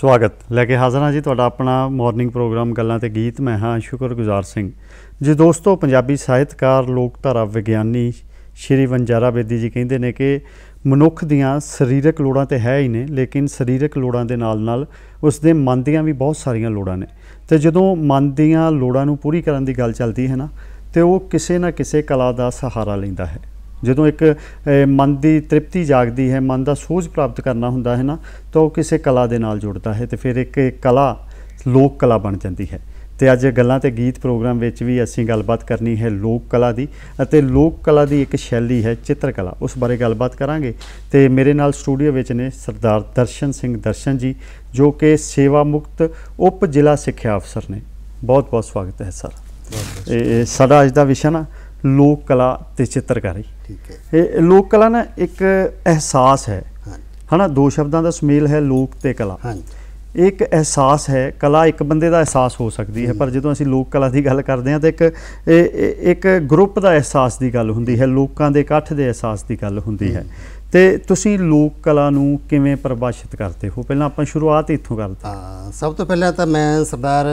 ਸਵਾਗਤ ਲੈ ਕੇ ਹਾਜ਼ਰ ਹਾਂ ਜੀ ਤੁਹਾਡਾ ਆਪਣਾ ਮਾਰਨਿੰਗ ਪ੍ਰੋਗਰਾਮ ਗੱਲਾਂ ਤੇ ਗੀਤ ਮੈਂ ਹਾਂ ਸ਼ੁਕਰਗੁਜ਼ਾਰ ਸਿੰਘ ਜੀ ਦੋਸਤੋ ਪੰਜਾਬੀ ਸਾਹਿਤਕਾਰ ਲੋਕ ਧਾਰਾ ਵਿਗਿਆਨੀ ਸ਼੍ਰੀ ਵੰਜਾਰਾ ਬੇਦੀ ਜੀ ਕਹਿੰਦੇ ਨੇ ਕਿ ਮਨੁੱਖ ਦੀਆਂ ਸਰੀਰਕ ਲੋੜਾਂ ਤੇ ਹੈ ਹੀ ਨੇ ਲੇਕਿਨ ਸਰੀਰਕ ਲੋੜਾਂ ਦੇ ਨਾਲ-ਨਾਲ ਉਸ ਦੇ ਮਨ ਦੀਆਂ ਵੀ ਬਹੁਤ ਸਾਰੀਆਂ ਲੋੜਾਂ ਨੇ ਤੇ ਜਦੋਂ ਮਨ ਦੀਆਂ ਲੋੜਾਂ ਨੂੰ ਪੂਰੀ ਕਰਨ ਦੀ ਗੱਲ ਚੱਲਦੀ ਹੈ ਨਾ ਤੇ ਉਹ ਕਿਸੇ ਨਾ ਕਿਸੇ ਕਲਾ ਦਾ ਸਹਾਰਾ ਲੈਂਦਾ ਹੈ ਜਦੋਂ ਇੱਕ ਮਨ ਦੀ ਤ੍ਰਿਪਤੀ ਜਾਗਦੀ ਹੈ ਮਨ ਦਾ ਸੋਝ ਪ੍ਰਾਪਤ ਕਰਨਾ ਹੁੰਦਾ ਹੈ ਨਾ ਤਾਂ ਉਹ ਕਿਸੇ ਕਲਾ ਦੇ ਨਾਲ ਜੁੜਦਾ ਹੈ ਤੇ ਫਿਰ ਇੱਕ ਕਲਾ ਲੋਕ ਕਲਾ ਬਣ ਜਾਂਦੀ ਹੈ ਤੇ ਅੱਜ ਗੱਲਾਂ ਤੇ ਗੀਤ ਪ੍ਰੋਗਰਾਮ ਵਿੱਚ ਵੀ ਅਸੀਂ ਗੱਲਬਾਤ ਕਰਨੀ ਹੈ ਲੋਕ ਕਲਾ ਦੀ ਅਤੇ ਲੋਕ ਕਲਾ ਦੀ ਇੱਕ ਸ਼ੈਲੀ ਹੈ ਚਿੱਤਰ ਕਲਾ ਉਸ ਬਾਰੇ ਗੱਲਬਾਤ ਕਰਾਂਗੇ ਤੇ ਮੇਰੇ ਨਾਲ ਸਟੂਡੀਓ ਵਿੱਚ ਨੇ ਸਰਦਾਰ ਦਰਸ਼ਨ ਸਿੰਘ ਦਰਸ਼ਨ ਜੀ ਜੋ ਕਿ ਸੇਵਾ ਮੁਕਤ ਉਪ ਜ਼ਿਲ੍ਹਾ ਸਿੱਖਿਆ ਅਫਸਰ ਨੇ ਬਹੁਤ ਬਹੁਤ ਸਵਾਗਤ ਹੈ ਸਰ ਇਹ ਸਾਡਾ ਅੱਜ ਦਾ ਵਿਸ਼ਾ ਨਾ ਲੋਕ ਕਲਾ ਤੇ ਚਿੱਤਰਕਾਰੀ ਠੀਕ ਹੈ ਇਹ ਲੋਕ ਕਲਾ ਨਾ ਇੱਕ ਅਹਿਸਾਸ ਹੈ ਹਨਾ ਦੋ ਸ਼ਬਦਾਂ ਦਾ ਸੁਮੇਲ ਹੈ ਲੋਕ ਤੇ ਕਲਾ ਹਾਂਜੀ ਇੱਕ ਅਹਿਸਾਸ ਹੈ ਕਲਾ ਇੱਕ ਬੰਦੇ ਦਾ ਅਹਿਸਾਸ ਹੋ ਸਕਦੀ ਹੈ ਪਰ ਜਦੋਂ ਅਸੀਂ ਲੋਕ ਕਲਾ ਦੀ ਗੱਲ ਕਰਦੇ ਹਾਂ ਤਾਂ ਇੱਕ ਇੱਕ ਗਰੁੱਪ ਦਾ ਅਹਿਸਾਸ ਦੀ ਗੱਲ ਹੁੰਦੀ ਹੈ ਲੋਕਾਂ ਦੇ ਇਕੱਠ ਦੇ ਅਹਿਸਾਸ ਦੀ ਗੱਲ ਹੁੰਦੀ ਹੈ ਤੇ ਤੁਸੀਂ ਲੋਕ ਕਲਾ ਨੂੰ ਕਿਵੇਂ ਪਰਿਭਾਸ਼ਿਤ ਕਰਦੇ ਹੋ ਪਹਿਲਾਂ ਆਪਾਂ ਸ਼ੁਰੂਆਤ ਇੱਥੋਂ ਕਰਦੇ ਹਾਂ ਸਭ ਤੋਂ ਪਹਿਲਾਂ ਤਾਂ ਮੈਂ ਸਰਦਾਰ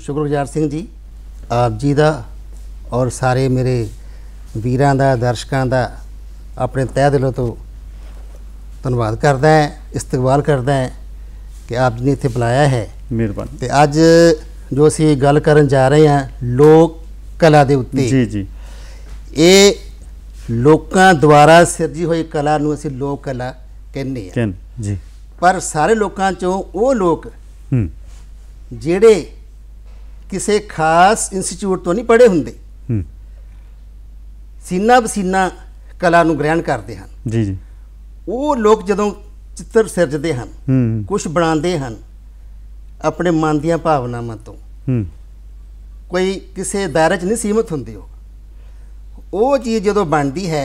ਸ਼ੁਕਰਗੁਜ਼ਾਰ ਸਿੰਘ ਜੀ ਆਪ ਜੀ ਦਾ ਔਰ ਸਾਰੇ ਮੇਰੇ ਵੀਰਾਂ ਦਾ ਦਰਸ਼ਕਾਂ ਦਾ ਆਪਣੇ ਤਹਿ ਦਿਲੋਂ ਤੋਂ ਧੰਨਵਾਦ ਕਰਦਾ ਹਾਂ ਇਸਤਕਬਾਲ ਕਰਦਾ ਹਾਂ ਕਿ ਆਪ ਜੀ ਨੇ ਇੱਥੇ ਬੁਲਾਇਆ ਹੈ ਮਿਹਰਬਾਨੀ ਤੇ ਅੱਜ ਜੋ ਅਸੀਂ ਗੱਲ ਕਰਨ ਜਾ ਰਹੇ ਹਾਂ ਲੋਕ ਕਲਾ ਦੇ ਉੱਤੇ ਜੀ ਜੀ ਇਹ ਲੋਕਾਂ ਦੁਆਰਾ ਸਿਰਜੀ ਹੋਈ ਕਲਾ ਨੂੰ ਅਸੀਂ ਲੋਕ ਕਲਾ ਕਹਿੰਦੇ ਹਾਂ ਜੀ ਪਰ ਸਾਰੇ ਲੋਕਾਂ ਚੋਂ ਉਹ ਲੋਕ ਹੂੰ ਜਿਹੜੇ ਕਿਸੇ ਖਾਸ ਇੰਸਟੀਚਿਊਟ ਤੋਂ ਨਹੀਂ ਪੜ੍ਹੇ ਹੁੰਦੇ ਸੀਨਾ ਬਸੀਨਾ ਕਲਾ ਨੂੰ ਗ੍ਰਹਿਣ ਕਰਦੇ ਹਨ ਜੀ ਜੀ ਉਹ ਲੋਕ ਜਦੋਂ ਚਿੱਤਰ ਸਿਰਜਦੇ ਹਨ ਕੁਝ ਬਣਾਉਂਦੇ ਹਨ ਆਪਣੇ ਮਨ ਦੀਆਂ ਭਾਵਨਾਵਾਂ ਤੋਂ ਕੋਈ ਕਿਸੇ ਦਾਇਰੇ 'ਚ ਨਹੀਂ ਸੀਮਤ ਹੁੰਦੀ ਉਹ ਉਹ ਚੀਜ਼ ਜਦੋਂ ਬਣਦੀ ਹੈ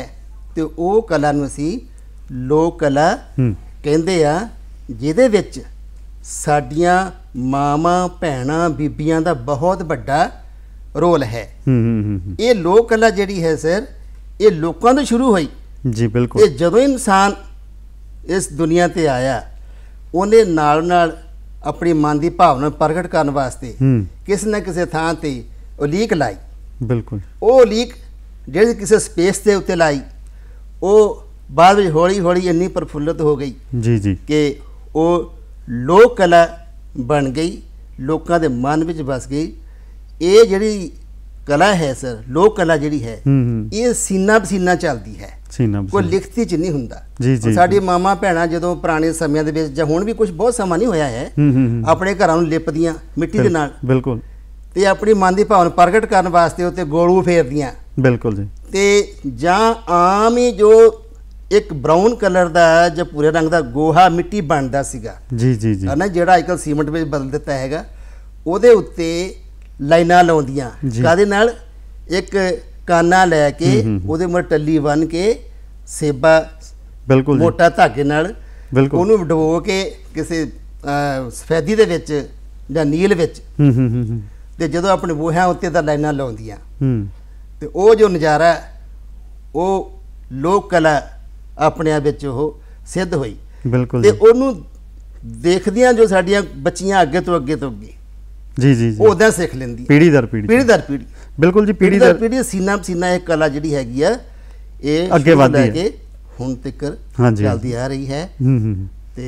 ਤੇ ਉਹ ਕਲਾ ਨੂੰ ਅਸੀਂ ਲੋਕ ਕਲਾ ਕਹਿੰਦੇ ਆ ਜਿਹਦੇ ਵਿੱਚ ਸਾਡੀਆਂ ਮਾਵਾਂ ਭੈਣਾਂ ਬੀਬੀਆਂ ਦਾ ਬਹੁਤ ਵੱਡਾ ਰੋਲ ਹੈ ਇਹ ਲੋਕ ਕਲਾ ਜਿਹੜੀ ਹੈ ਸਰ ਇਹ ਲੋਕਾਂ ਤੋਂ ਸ਼ੁਰੂ ਹੋਈ ਜੀ ਬਿਲਕੁਲ ਇਹ ਜਦੋਂ ਇਨਸਾਨ ਇਸ ਦੁਨੀਆ ਤੇ ਆਇਆ ਉਹਨੇ ਨਾਲ ਨਾਲ ਆਪਣੀ ਮਨ ਦੀ ਭਾਵਨਾ ਪ੍ਰਗਟ ਕਰਨ ਵਾਸਤੇ ਕਿਸ ਨਾ ਕਿਸੇ ਥਾਂ ਤੇ ਉਲੀਕ ਲਾਈ ਬਿਲਕੁਲ ਉਹ ਉਲੀਕ ਜਿਹੜੀ ਕਿਸੇ ਸਪੇਸ ਤੇ ਉੱਤੇ ਲਾਈ ਉਹ ਬਾਅਦ ਵਿੱਚ ਹੌਲੀ ਹੌਲੀ ਇੰਨੀ ਪ੍ਰਫੁੱਲਤ ਹੋ ਗਈ ਜੀ ਜੀ ਕਿ ਉਹ ਲੋਕ ਕਲਾ ਬਣ ਗਈ ਲੋਕਾਂ ਦੇ ਮਨ ਵਿੱਚ ਵਸ ਗਈ ਇਹ ਜਿਹੜੀ ਕਲਾ ਹੈ ਸਰ ਲੋਕ ਕਲਾ ਜਿਹੜੀ ਹੈ ਇਹ ਸੀਨਾ ਪਸੀਨਾ ਚੱਲਦੀ ਹੈ ਸੀਨਾ ਕੋਈ ਲਿਖਤੀ ਚ ਨਹੀਂ ਹੁੰਦਾ ਸਾਡੀ ਮਾਮਾ ਭੈਣਾ ਜਦੋਂ ਪੁਰਾਣੇ ਸਮਿਆਂ ਦੇ ਵਿੱਚ ਜਾਂ ਹੁਣ ਵੀ ਕੁਝ ਬਹੁਤ ਸਮਾਂ ਨਹੀਂ ਹੋਇਆ ਹੈ ਆਪਣੇ ਘਰਾਂ ਨੂੰ ਲਿਪਦੀਆਂ ਮਿੱਟੀ ਦੇ ਨਾਲ ਬਿਲਕੁਲ ਤੇ ਆਪਣੀ ਮਨ ਦੀ ਭਾਵਨਾ ਪ੍ਰਗਟ ਕਰਨ ਵਾਸਤੇ ਉੱਤੇ ਗੋਲੂ ਫੇਰਦੀਆਂ ਬਿਲਕੁਲ ਜੀ ਤੇ ਜਾਂ ਆਮ ਹੀ ਜੋ ਇੱਕ ਬ੍ਰਾਊਨ ਕਲਰ ਦਾ ਜੇ ਪੂਰੇ ਰੰਗ ਦਾ ਗੋਹਾ ਮਿੱਟੀ ਬਣਦਾ ਸੀਗਾ ਜੀ ਜੀ ਜੀ ਹਨਾ ਜਿਹੜਾ ਅੱਜਕੱਲ ਸੀਮੈਂਟ ਵਿੱਚ ਬਦਲ ਦਿੱਤਾ ਹੈਗਾ ਉਹਦੇ ਉੱਤੇ ਲਾਈਨਾਂ ਲਾਉਂਦੀਆਂ ਕਾਦੇ ਨਾਲ ਇੱਕ ਕਾਨਾ ਲੈ ਕੇ ਉਹਦੇ ਮੁਰ ਟੱਲੀ ਬਨ ਕੇ ਸੇਬਾ ਬਿਲਕੁਲ ਮੋਟਾ ਧਾਗੇ ਨਾਲ ਉਹਨੂੰ ਡਬੋ ਕੇ ਕਿਸੇ ਸਫੈਦੀ ਦੇ ਵਿੱਚ ਜਾਂ ਨੀਲ ਵਿੱਚ ਹੂੰ ਹੂੰ ਹੂੰ ਤੇ ਜਦੋਂ ਆਪਣੇ ਬੋਹਿਆਂ ਉੱਤੇ ਤਾਂ ਲਾਈਨਾਂ ਲਾਉਂਦੀਆਂ ਹੂੰ ਤੇ ਉਹ ਜੋ ਨਜ਼ਾਰਾ ਉਹ ਲੋਕ ਕਲਾ ਆਪਣੇ ਵਿੱਚ ਉਹ ਸਿੱਧ ਹੋਈ ਬਿਲਕੁਲ ਤੇ ਉਹਨੂੰ ਦੇਖਦਿਆਂ ਜੋ ਸਾਡੀਆਂ ਬੱਚੀਆਂ ਅੱਗੇ ਤੋਂ ਅੱਗੇ ਤੋਂ ਅੱਗੇ ਜੀ ਜੀ ਜੀ ਉਹਦਾ ਸਿੱਖ ਲੈਂਦੀ ਪੀੜੀ ਦਰ ਪੀੜੀ ਪੀੜੀ ਦਰ ਪੀੜੀ ਬਿਲਕੁਲ ਜੀ ਪੀੜੀ ਦਰ ਪੀੜੀ ਸੀਨਾ ਸੀਨਾ ਇਹ ਕਲਾ ਜਿਹੜੀ ਹੈਗੀ ਆ ਇਹ ਅੱਗੇ ਵਧਦੀ ਹੈ ਹੁਣ ਤੱਕ ਚੱਲਦੀ ਆ ਰਹੀ ਹੈ ਹੂੰ ਹੂੰ ਤੇ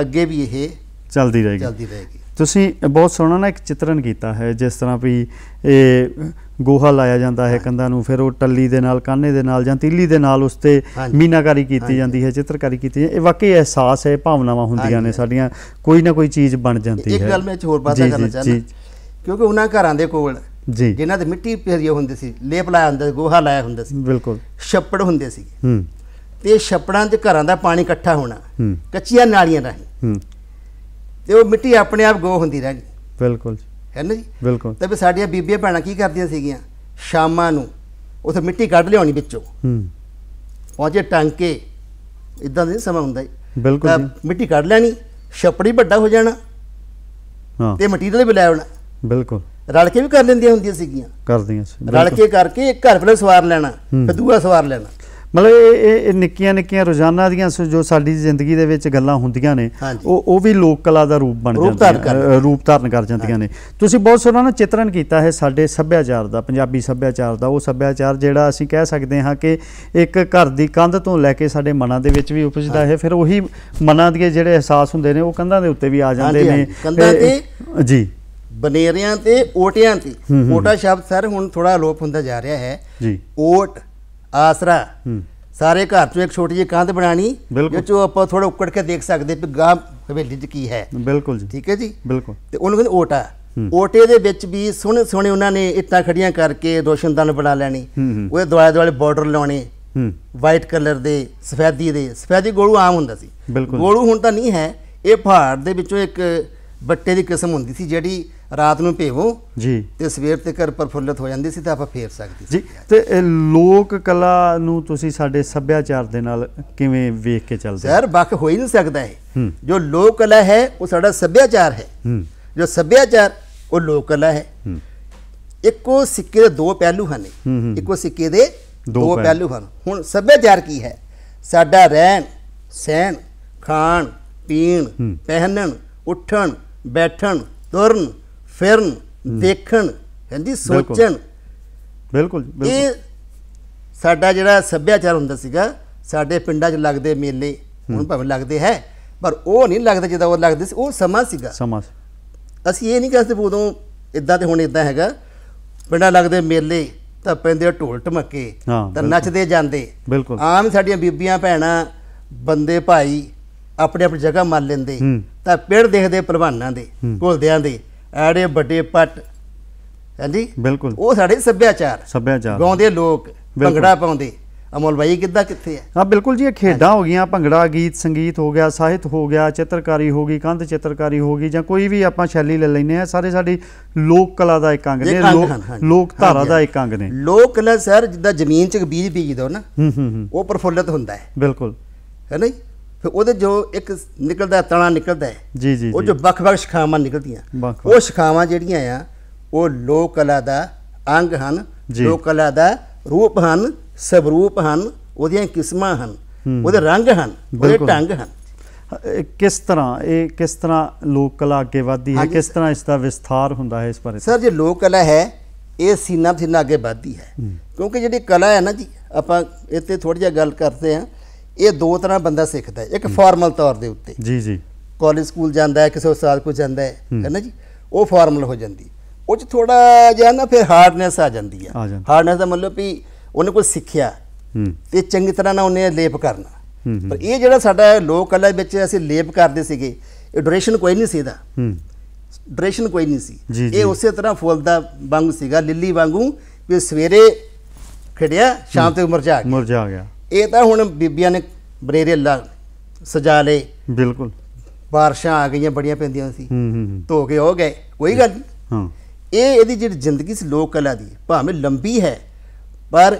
ਅੱਗੇ ਵੀ ਇਹ ਚੱਲਦੀ ਰਹੇਗੀ ਚੱਲਦੀ ਰਹੇਗੀ ਤੁਸੀਂ ਬਹੁਤ ਸੋਹਣਾ ਨਾ ਇੱਕ ਚਿੱਤਰਨ ਕੀਤਾ ਹੈ ਜਿਸ ਤਰ੍ਹਾਂ ਵੀ ਇਹ ਗੋਹਾ ਲਾਇਆ ਜਾਂਦਾ ਹੈ ਕੰਧਾਂ ਨੂੰ ਫਿਰ ਉਹ ਟੱਲੀ ਦੇ ਨਾਲ ਕਾਨੇ ਦੇ ਨਾਲ ਜਾਂ ਤੀਲੀ ਦੇ ਨਾਲ ਉਸ ਤੇ ਮੀਨਾਕਾਰੀ ਕੀਤੀ ਜਾਂਦੀ ਹੈ ਚਿੱਤਰਕਾਰੀ ਕੀਤੀ ਜਾਂਦੀ ਇਹ ਵਾਕਈ ਅਹਿਸਾਸ ਹੈ ਭਾਵਨਾਵਾਂ ਹੁੰਦੀਆਂ ਨੇ ਸਾਡੀਆਂ ਕੋਈ ਨਾ ਕੋਈ ਚੀਜ਼ ਬਣ ਜਾਂਦੀ ਹੈ ਇੱਕ ਗੱਲ ਮੈਂ ਇੱਕ ਹੋਰ ਬਾਤ ਕਰਨਾ ਚਾਹੁੰਦਾ ਕਿਉਂਕਿ ਉਹਨਾਂ ਘਰਾਂ ਦੇ ਕੋਲ ਜੀ ਜਿਨ੍ਹਾਂ ਦੇ ਮਿੱਟੀ ਪਹਰੀ ਹੁੰਦੀ ਸੀ ਲੇਪ ਲਾਇਆ ਹੁੰਦਾ ਸੀ ਗੋਹਾ ਲਾਇਆ ਹੁੰਦਾ ਸੀ ਬਿਲਕੁਲ ਛੱਪੜ ਹੁੰਦੇ ਸੀ ਹੂੰ ਤੇ ਛੱਪੜਾਂ ਦੇ ਘਰਾਂ ਦਾ ਪਾਣੀ ਇਕੱਠਾ ਹੋਣਾ ਕੱਚੀਆਂ ਨਾਲੀਆਂ ਰਾਹੀਂ ਹੂੰ ਤੇ ਉਹ ਮਿੱਟੀ ਆਪਣੇ ਆਪ ਗੋ ਹੁੰਦੀ ਰਹਿ ਬਿਲਕੁਲ ਹੈ ਨਾ ਜੀ ਬਿਲਕੁਲ ਤੇ ਵੀ ਸਾਡੀਆਂ ਬੀਬੀਆਂ ਭੈਣਾਂ ਕੀ ਕਰਦੀਆਂ ਸੀਗੀਆਂ ਸ਼ਾਮਾਂ ਨੂੰ ਉਥੇ ਮਿੱਟੀ ਕੱਢ ਲਿਆਉਣੀ ਵਿੱਚੋਂ ਹੂੰ ਪਹੁੰਚੇ ਟਾਂਕੇ ਇਦਾਂ ਦੇ ਸਮਾਂ ਹੁੰਦਾ ਹੈ ਬਿਲਕੁਲ ਜੀ ਮਿੱਟੀ ਕੱਢ ਲੈਣੀ ਛਪੜੀ ਵੱਡਾ ਹੋ ਜਾਣਾ ਹਾਂ ਤੇ ਮਟੀਰੀਅਲ ਵੀ ਲੈ ਆਉਣਾ ਬਿਲਕੁਲ ਰਲ ਕੇ ਵੀ ਕਰ ਲੈਂਦੀਆਂ ਹੁੰਦੀਆਂ ਸੀਗੀਆਂ ਕਰਦੀਆਂ ਸੀ ਰਲ ਕੇ ਕਰਕੇ ਇੱਕ ਘਰ ਪਹਿਲਾਂ ਸਵਾਰ ਲੈਣਾ ਫਿਰ ਦੂਆ ਸਵਾਰ ਲੈਣਾ ਮਤਲਬ ਇਹ ਇਹ ਨਿੱਕੀਆਂ ਨਿੱਕੀਆਂ ਰੋਜ਼ਾਨਾ ਦੀਆਂ ਜੋ ਸਾਡੀ ਜ਼ਿੰਦਗੀ ਦੇ ਵਿੱਚ ਗੱਲਾਂ ਹੁੰਦੀਆਂ ਨੇ ਉਹ ਉਹ ਵੀ ਲੋਕ ਕਲਾ ਦਾ ਰੂਪ ਬਣ ਜਾਂਦੀਆਂ ਰੂਪ ਧਾਰਨ ਕਰ ਜਾਂਦੀਆਂ ਨੇ ਤੁਸੀਂ ਬਹੁਤ ਸੋਹਣਾ ਚਿਤਰਨ ਕੀਤਾ ਹੈ ਸਾਡੇ ਸੱਭਿਆਚਾਰ ਦਾ ਪੰਜਾਬੀ ਸੱਭਿਆਚਾਰ ਦਾ ਉਹ ਸੱਭਿਆਚਾਰ ਜਿਹੜਾ ਅਸੀਂ ਕਹਿ ਸਕਦੇ ਹਾਂ ਕਿ ਇੱਕ ਘਰ ਦੀ ਕੰਧ ਤੋਂ ਲੈ ਕੇ ਸਾਡੇ ਮਨਾਂ ਦੇ ਵਿੱਚ ਵੀ ਉਪਜਦਾ ਹੈ ਫਿਰ ਉਹੀ ਮਨਾਂ ਦੇ ਜਿਹੜੇ ਅਹਿਸਾਸ ਹੁੰਦੇ ਨੇ ਉਹ ਕੰਧਾਂ ਦੇ ਉੱਤੇ ਵੀ ਆ ਜਾਂਦੇ ਨੇ ਕੰਧਾਂ ਤੇ ਜੀ ਬਨੇਰਿਆਂ ਤੇ ਓਟਿਆਂ ਤੇ ਓਟਾ ਸ਼ਬਦ ਸਰ ਹੁਣ ਥੋੜਾ ਅਲੋਪ ਹੁੰਦਾ ਜਾ ਰਿਹਾ ਹੈ ਜੀ ਓਟ ਆਸਰਾ ਸਾਰੇ ਘਰ ਚੋਂ ਇੱਕ ਛੋਟੀ ਜਿਹੀ ਕੰਧ ਬਣਾਣੀ ਉਹ ਆਪਾਂ ਥੋੜਾ ਉੱਕੜ ਕੇ ਦੇਖ ਸਕਦੇ ਵੀ ਗਾਂ ਹਵੇਲੀ 'ਚ ਕੀ ਹੈ ਬਿਲਕੁਲ ਜੀ ਠੀਕ ਹੈ ਜੀ ਬਿਲਕੁਲ ਤੇ ਉਹਨੂੰ ਕਹਿੰਦੇ ਓਟਾ ਓਟੇ ਦੇ ਵਿੱਚ ਵੀ ਸੋਹਣੇ ਸੋਹਣੇ ਉਹਨਾਂ ਨੇ ਇੱਟਾਂ ਖੜੀਆਂ ਕਰਕੇ ਰੋਸ਼ਨਦਾਨ ਬਣਾ ਲੈਣੀ ਉਹ ਦੁਆਲੇ ਦੁਆਲੇ ਬਾਰਡਰ ਲਾਉਣੇ ਵਾਈਟ ਕਲਰ ਦੇ ਸਫੈਦੀ ਦੇ ਸਫੈਦੀ ਗੋਲੂ ਆਮ ਹੁੰਦਾ ਸੀ ਗੋਲੂ ਹੁਣ ਤਾਂ ਨਹੀਂ ਹੈ ਇਹ ਪਹਾੜ ਦੇ ਵਿੱਚੋਂ ਇੱਕ ਬੱਟੇ ਦੀ ਕਿਸਮ ਹੁੰਦੀ ਸੀ ਜਿਹੜੀ ਰਾਤ ਨੂੰ ਭੇਵੋ ਜੀ ਤੇ ਸਵੇਰ ਤੇ ਕਰ ਪਰਫੁੱਲਤ ਹੋ ਜਾਂਦੀ ਸੀ ਤਾਂ ਆਪਾਂ ਫੇਰ ਸਕਦੇ ਸੀ ਜੀ ਤੇ ਇਹ ਲੋਕ ਕਲਾ ਨੂੰ ਤੁਸੀਂ ਸਾਡੇ ਸੱਭਿਆਚਾਰ ਦੇ ਨਾਲ ਕਿਵੇਂ ਵੇਖ ਕੇ ਚੱਲਦੇ ਸਰ ਬਖ ਹੋ ਹੀ ਨਹੀਂ ਸਕਦਾ ਹੈ ਜੋ ਲੋਕ ਕਲਾ ਹੈ ਉਹ ਸਾਡਾ ਸੱਭਿਆਚਾਰ ਹੈ ਜੋ ਸੱਭਿਆਚਾਰ ਉਹ ਲੋਕ ਕਲਾ ਹੈ ਇੱਕੋ ਸਿੱਕੇ ਦੇ ਦੋ ਪਹਿਲੂ ਹਨ ਇੱਕੋ ਸਿੱਕੇ ਦੇ ਦੋ ਪਹਿਲੂ ਹਨ ਹੁਣ ਸੱਭਿਆਚਾਰ ਕੀ ਹੈ ਸਾਡਾ ਰਹਿਣ ਸਹਿਣ ਖਾਣ ਪੀਣ ਪਹਿਨਣ ਉੱਠਣ ਬੈਠਣ ਤੁਰਨ ਫਿਰਨ ਦੇਖਣ ਹਾਂਜੀ ਸੋਚਣ ਬਿਲਕੁਲ ਬਿਲਕੁਲ ਇਹ ਸਾਡਾ ਜਿਹੜਾ ਸੱਭਿਆਚਾਰ ਹੁੰਦਾ ਸੀਗਾ ਸਾਡੇ ਪਿੰਡਾਂ 'ਚ ਲੱਗਦੇ ਮੇਲੇ ਹੁਣ ਭਾਵੇਂ ਲੱਗਦੇ ਹੈ ਪਰ ਉਹ ਨਹੀਂ ਲੱਗਦੇ ਜਿਦਾ ਉਹ ਲੱਗਦੇ ਸੀ ਉਹ ਸਮਾਂ ਸੀਗਾ ਸਮਾਂ ਅਸੀਂ ਇਹ ਨਹੀਂ ਕਹਿੰਦੇ ਉਦੋਂ ਇਦਾਂ ਤੇ ਹੁਣ ਇਦਾਂ ਹੈਗਾ ਪਿੰਡਾਂ ਲੱਗਦੇ ਮੇਲੇ ਤਾਂ ਪੈਂਦੇ ਢੋਲ ਢਮੱਕੇ ਤਾਂ ਨੱਚਦੇ ਜਾਂਦੇ ਆਮ ਸਾਡੀਆਂ ਬੀਬੀਆਂ ਭੈਣਾਂ ਬੰਦੇ ਭਾਈ ਆਪਣੇ ਆਪਣੀ ਜਗ੍ਹਾ ਮੰਨ ਲੈਂਦੇ ਤਾਂ ਪਿੰਡ ਦੇਖਦੇ ਪਹਿਲਵਾਨਾਂ ਦੇ ਘੋਲਦਿਆਂ ਦੇ ਆੜੇ ਵੱਡੇ ਪੱਟ ਹਾਂਜੀ ਬਿਲਕੁਲ ਉਹ ਸਾਡੇ ਸੱਭਿਆਚਾਰ ਸੱਭਿਆਚਾਰ ਗਾਉਂਦੇ ਲੋਕ ਭੰਗੜਾ ਪਾਉਂਦੇ ਅਮੋਲ ਭਾਈ ਕਿੱਦਾਂ ਕਿੱਥੇ ਹੈ ਹਾਂ ਬਿਲਕੁਲ ਜੀ ਇਹ ਖੇਡਾਂ ਹੋ ਗਈਆਂ ਭੰਗੜਾ ਗੀਤ ਸੰਗੀਤ ਹੋ ਗਿਆ ਸਾਹਿਤ ਹੋ ਗਿਆ ਚਿੱਤਰਕਾਰੀ ਹੋ ਗਈ ਕੰਧ ਚਿੱਤਰਕਾਰੀ ਹੋ ਗਈ ਜਾਂ ਕੋਈ ਵੀ ਆਪਾਂ ਸ਼ੈਲੀ ਲੈ ਲੈਨੇ ਆ ਸਾਰੇ ਸਾਡੀ ਲੋਕ ਕਲਾ ਦਾ ਇੱਕ ਅੰਗ ਨੇ ਲੋਕ ਧਾਰਾ ਦਾ ਇੱਕ ਅੰਗ ਨੇ ਲੋਕ ਕਲਾ ਸਰ ਜਿੱਦਾਂ ਜ਼ਮੀਨ 'ਚ ਬੀਜ ਬੀਜ ਹੂੰ ਨਾ ਉਹ ਪ੍ਰਫੁੱਲਤ ਹੁੰਦਾ ਹੈ ਬਿਲਕੁਲ ਹੈ ਨਹੀਂ ਫਿਰ ਉਹਦੇ ਜੋ ਇੱਕ ਨਿਕਲਦਾ ਤਣਾ ਨਿਕਲਦਾ ਹੈ ਜੀ ਜੀ ਉਹ ਜੋ ਵੱਖ-ਵੱਖ ਸ਼ਖਾਵਾਂ ਨਿਕਲਦੀਆਂ ਉਹ ਸ਼ਖਾਵਾਂ ਜਿਹੜੀਆਂ ਆ ਉਹ ਲੋਕ ਕਲਾ ਦਾ ਅੰਗ ਹਨ ਲੋਕ ਕਲਾ ਦਾ ਰੂਪ ਹਨ ਸਵਰੂਪ ਹਨ ਉਹਦੀਆਂ ਕਿਸਮਾਂ ਹਨ ਉਹਦੇ ਰੰਗ ਹਨ ਉਹਦੇ ਢੰਗ ਹਨ ਕਿਸ ਤਰ੍ਹਾਂ ਇਹ ਕਿਸ ਤਰ੍ਹਾਂ ਲੋਕ ਕਲਾ ਅੱਗੇ ਵਧਦੀ ਹੈ ਕਿਸ ਤਰ੍ਹਾਂ ਇਸ ਦਾ ਵਿਸਥਾਰ ਹੁੰਦਾ ਹੈ ਇਸ ਬਾਰੇ ਸਰ ਜੇ ਲੋਕ ਕਲਾ ਹੈ ਇਹ ਸੀਨਾ ਸੀਨਾ ਅੱਗੇ ਵਧਦੀ ਹੈ ਕਿਉਂਕਿ ਜਿਹੜੀ ਕਲਾ ਹੈ ਨਾ ਜੀ ਆਪਾਂ ਇੱਥੇ ਥੋੜੀ ਜਿਹਾ ਗੱਲ ਕਰਦੇ ਆਂ ਇਹ ਦੋ ਤਰ੍ਹਾਂ ਬੰਦਾ ਸਿੱਖਦਾ ਇੱਕ ਫਾਰਮਲ ਤੌਰ ਦੇ ਉੱਤੇ ਜੀ ਜੀ ਕਾਲਜ ਸਕੂਲ ਜਾਂਦਾ ਹੈ ਕਿਸੇ ਉਸਤਾਦ ਕੋਲ ਜਾਂਦਾ ਹੈ ਕਹਿੰਦਾ ਜੀ ਉਹ ਫਾਰਮਲ ਹੋ ਜਾਂਦੀ ਉਹ ਚ ਥੋੜਾ ਜਿਹਾ ਨਾ ਫਿਰ ਹਾਰਡਨੈਸ ਆ ਜਾਂਦੀ ਆ ਹਾਰਡਨੈਸ ਦਾ ਮਤਲਬ ਵੀ ਉਹਨੇ ਕੋਈ ਸਿੱਖਿਆ ਤੇ ਚੰਗੀ ਤਰ੍ਹਾਂ ਨਾਲ ਉਹਨੇ ਲੇਪ ਕਰਨਾ ਪਰ ਇਹ ਜਿਹੜਾ ਸਾਡਾ ਲੋਕ ਕਲਾ ਵਿੱਚ ਅਸੀਂ ਲੇਪ ਕਰਦੇ ਸੀਗੇ ਇਹ ਡਿਊਰੇਸ਼ਨ ਕੋਈ ਨਹੀਂ ਸੀ ਇਹਦਾ ਡਿਊਰੇਸ਼ਨ ਕੋਈ ਨਹੀਂ ਸੀ ਇਹ ਉਸੇ ਤਰ੍ਹਾਂ ਫੁੱਲ ਦਾ ਵਾਂਗੂ ਸੀਗਾ ਲਿੱਲੀ ਵਾਂਗੂ ਵੀ ਸਵੇਰੇ ਖੜਿਆ ਸ਼ਾਮ ਮਰ ਜਾ ਗਿਆ ਜਾ ਗਿਆ ਇਹ ਤਾਂ ਹੁਣ ਬੀਬੀਆਂ ਨੇ ਬਰੇਰੇ ਲਾ ਸਜਾ ਲਏ ਬਿਲਕੁਲ ਬਾਰਿਸ਼ਾਂ ਆ ਗਈਆਂ ਬੜੀਆਂ ਪੈਂਦੀਆਂ ਸੀ ਧੋ ਕੇ ਹੋ ਗਏ ਕੋਈ ਗੱਲ ਨਹੀਂ ਹਾਂ ਇਹ ਇਹਦੀ ਜਿਹੜੀ ਜ਼ਿੰਦਗੀ ਸੀ ਲੋਕ ਕਲਾ ਦੀ ਭਾਵੇਂ ਲੰਬੀ ਹੈ ਪਰ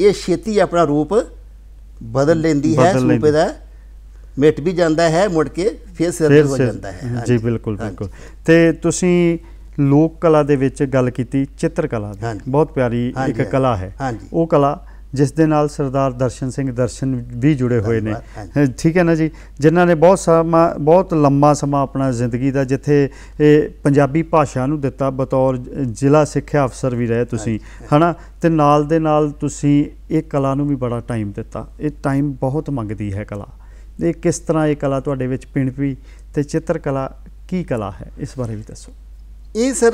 ਇਹ ਛੇਤੀ ਆਪਣਾ ਰੂਪ ਬਦਲ ਲੈਂਦੀ ਹੈ ਸੂਪੇ ਦਾ ਮਿਟ ਵੀ ਜਾਂਦਾ ਹੈ ਮੁੜ ਕੇ ਫਿਰ ਸਿਰ ਹੋ ਜਾਂਦਾ ਹੈ ਜੀ ਬਿਲਕੁਲ ਬਿਲਕੁਲ ਤੇ ਤੁਸੀਂ ਲੋਕ ਕਲਾ ਦੇ ਵਿੱਚ ਗੱਲ ਕੀਤੀ ਚਿੱਤਰ ਕਲਾ ਦੀ ਬਹੁਤ ਪਿਆਰੀ ਇੱਕ ਕਲਾ ਹੈ ਉਹ ਕਲਾ ਜਿਸ ਦੇ ਨਾਲ ਸਰਦਾਰ ਦਰਸ਼ਨ ਸਿੰਘ ਦਰਸ਼ਨ ਵੀ ਜੁੜੇ ਹੋਏ ਨੇ ਠੀਕ ਹੈ ਨਾ ਜੀ ਜਿਨ੍ਹਾਂ ਨੇ ਬਹੁਤ ਸਮਾਂ ਬਹੁਤ ਲੰਮਾ ਸਮਾਂ ਆਪਣਾ ਜ਼ਿੰਦਗੀ ਦਾ ਜਿੱਥੇ ਇਹ ਪੰਜਾਬੀ ਭਾਸ਼ਾ ਨੂੰ ਦਿੱਤਾ ਬਤੌਰ ਜ਼ਿਲ੍ਹਾ ਸਿੱਖਿਆ ਅਫਸਰ ਵੀ ਰਹੇ ਤੁਸੀਂ ਹਨਾ ਤੇ ਨਾਲ ਦੇ ਨਾਲ ਤੁਸੀਂ ਇਹ ਕਲਾ ਨੂੰ ਵੀ ਬੜਾ ਟਾਈਮ ਦਿੱਤਾ ਇਹ ਟਾਈਮ ਬਹੁਤ ਮੰਗਦੀ ਹੈ ਕਲਾ ਇਹ ਕਿਸ ਤਰ੍ਹਾਂ ਇਹ ਕਲਾ ਤੁਹਾਡੇ ਵਿੱਚ ਵੀ ਤੇ ਚਿੱਤਰਕਲਾ ਕੀ ਕਲਾ ਹੈ ਇਸ ਬਾਰੇ ਵੀ ਦੱਸੋ ਇਹ ਸਰ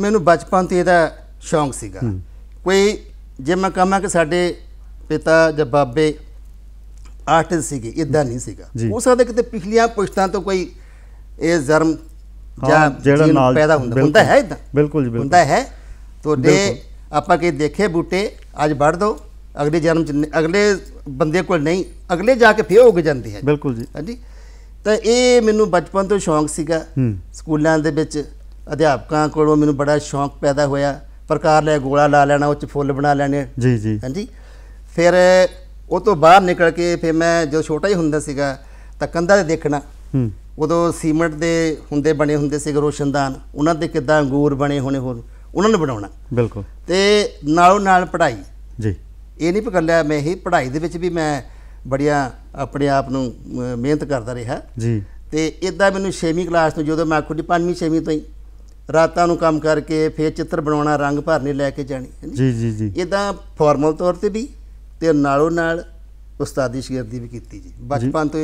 ਮੈਨੂੰ ਬਚਪਨ ਤੋਂ ਇਹਦਾ ਸ਼ੌਂਕ ਸੀਗਾ ਕੋਈ ਜੇ ਮੈਂ ਕਹਾਂ ਕਿ ਸਾਡੇ ਪਿਤਾ ਜਾਂ ਬਾਬੇ ਆਰਟਿਸਟ ਸੀਗੇ ਇਦਾਂ ਨਹੀਂ ਸੀਗਾ ਹੋ ਸਕਦਾ ਕਿਤੇ ਪਿਛਲੀਆਂ ਪੁਸ਼ਤਾਂ ਤੋਂ ਕੋਈ ਇਹ ਜ਼ਰਮ ਜਾਂ ਜਿਹੜਾ ਨਾਲ ਪੈਦਾ ਹੁੰਦਾ ਹੁੰਦਾ ਹੈ ਇਦਾਂ ਬਿਲਕੁਲ ਜੀ ਬਿਲਕੁਲ ਹੁੰਦਾ ਹੈ ਤੁਹਾਡੇ ਆਪਾਂ ਕਿ ਦੇਖੇ ਬੂਟੇ ਅੱਜ ਵੱਢ ਦੋ ਅਗਲੇ ਜਨਮ ਚ ਅਗਲੇ ਬੰਦੇ ਕੋਲ ਨਹੀਂ ਅਗਲੇ ਜਾ ਕੇ ਫੇਰ ਉਗ ਜਾਂਦੇ ਹੈ ਬਿਲਕੁਲ ਜੀ ਹਾਂਜੀ ਤਾਂ ਇਹ ਮੈਨੂੰ ਬਚਪਨ ਤੋਂ ਸ਼ੌਂਕ ਸੀਗਾ ਸਕੂਲਾਂ ਦੇ ਵਿੱਚ ਅਧਿਆਪਕਾਂ ਕੋਲੋਂ ਮੈਨੂੰ ਬੜਾ ਸ਼ੌਂਕ ਪੈਦਾ ਹੋਇਆ ਪ੍ਰਕਾਰ ਲੈ ਗੋਲਾ ਲਾ ਲੈਣਾ ਉਹ ਚ ਫੁੱਲ ਬਣਾ ਲੈਣੇ ਜੀ ਜੀ ਹਾਂਜੀ ਫਿਰ ਉਹ ਤੋਂ ਬਾਹਰ ਨਿਕਲ ਕੇ ਫਿਰ ਮੈਂ ਜੋ ਛੋਟਾ ਹੀ ਹੁੰਦਾ ਸੀਗਾ ਤਾਂ ਕੰਧਾਂ ਤੇ ਦੇਖਣਾ ਹੂੰ ਉਦੋਂ ਸੀਮੈਂਟ ਦੇ ਹੁੰਦੇ ਬਣੇ ਹੁੰਦੇ ਸੀ ਰੋਸ਼ਨਦਾਨ ਉਹਨਾਂ ਦੇ ਕਿਦਾਂ ਅੰਗੂਰ ਬਣੇ ਹੋਣੇ ਹੋਰ ਉਹਨਾਂ ਨੂੰ ਬਣਾਉਣਾ ਬਿਲਕੁਲ ਤੇ ਨਾਲੋਂ ਨਾਲ ਪੜ੍ਹਾਈ ਜੀ ਇਹ ਨਹੀਂ ਪਕੜਿਆ ਮੈਂ ਇਹ ਪੜ੍ਹਾਈ ਦੇ ਵਿੱਚ ਵੀ ਮੈਂ ਬੜੀਆਂ ਆਪਣੇ ਆਪ ਨੂੰ ਮਿਹਨਤ ਕਰਦਾ ਰਿਹਾ ਜੀ ਤੇ ਇਦਾਂ ਮੈਨੂੰ 6ਵੀਂ ਕਲਾਸ ਤੋਂ ਜਦੋਂ ਮੈਂ ਖੁਦ 5ਵੀਂ 6ਵੀਂ ਤੋਂ ਹੀ ਰਾਤਾਂ ਨੂੰ ਕੰਮ ਕਰਕੇ ਫੇਰ ਚਿੱਤਰ ਬਣਾਉਣਾ ਰੰਗ ਭਰਨੇ ਲੈ ਕੇ ਜਾਣੀ ਜੀ ਜੀ ਜੀ ਇਦਾਂ ਫਾਰਮਲ ਤੌਰ ਤੇ ਵੀ ਤੇ ਨਾਲੋਂ ਨਾਲ ਉਸਤਾਦੀ ਸ਼ਗਿਰਦੀ ਵੀ ਕੀਤੀ ਜੀ ਬਚਪਨ ਤੋਂ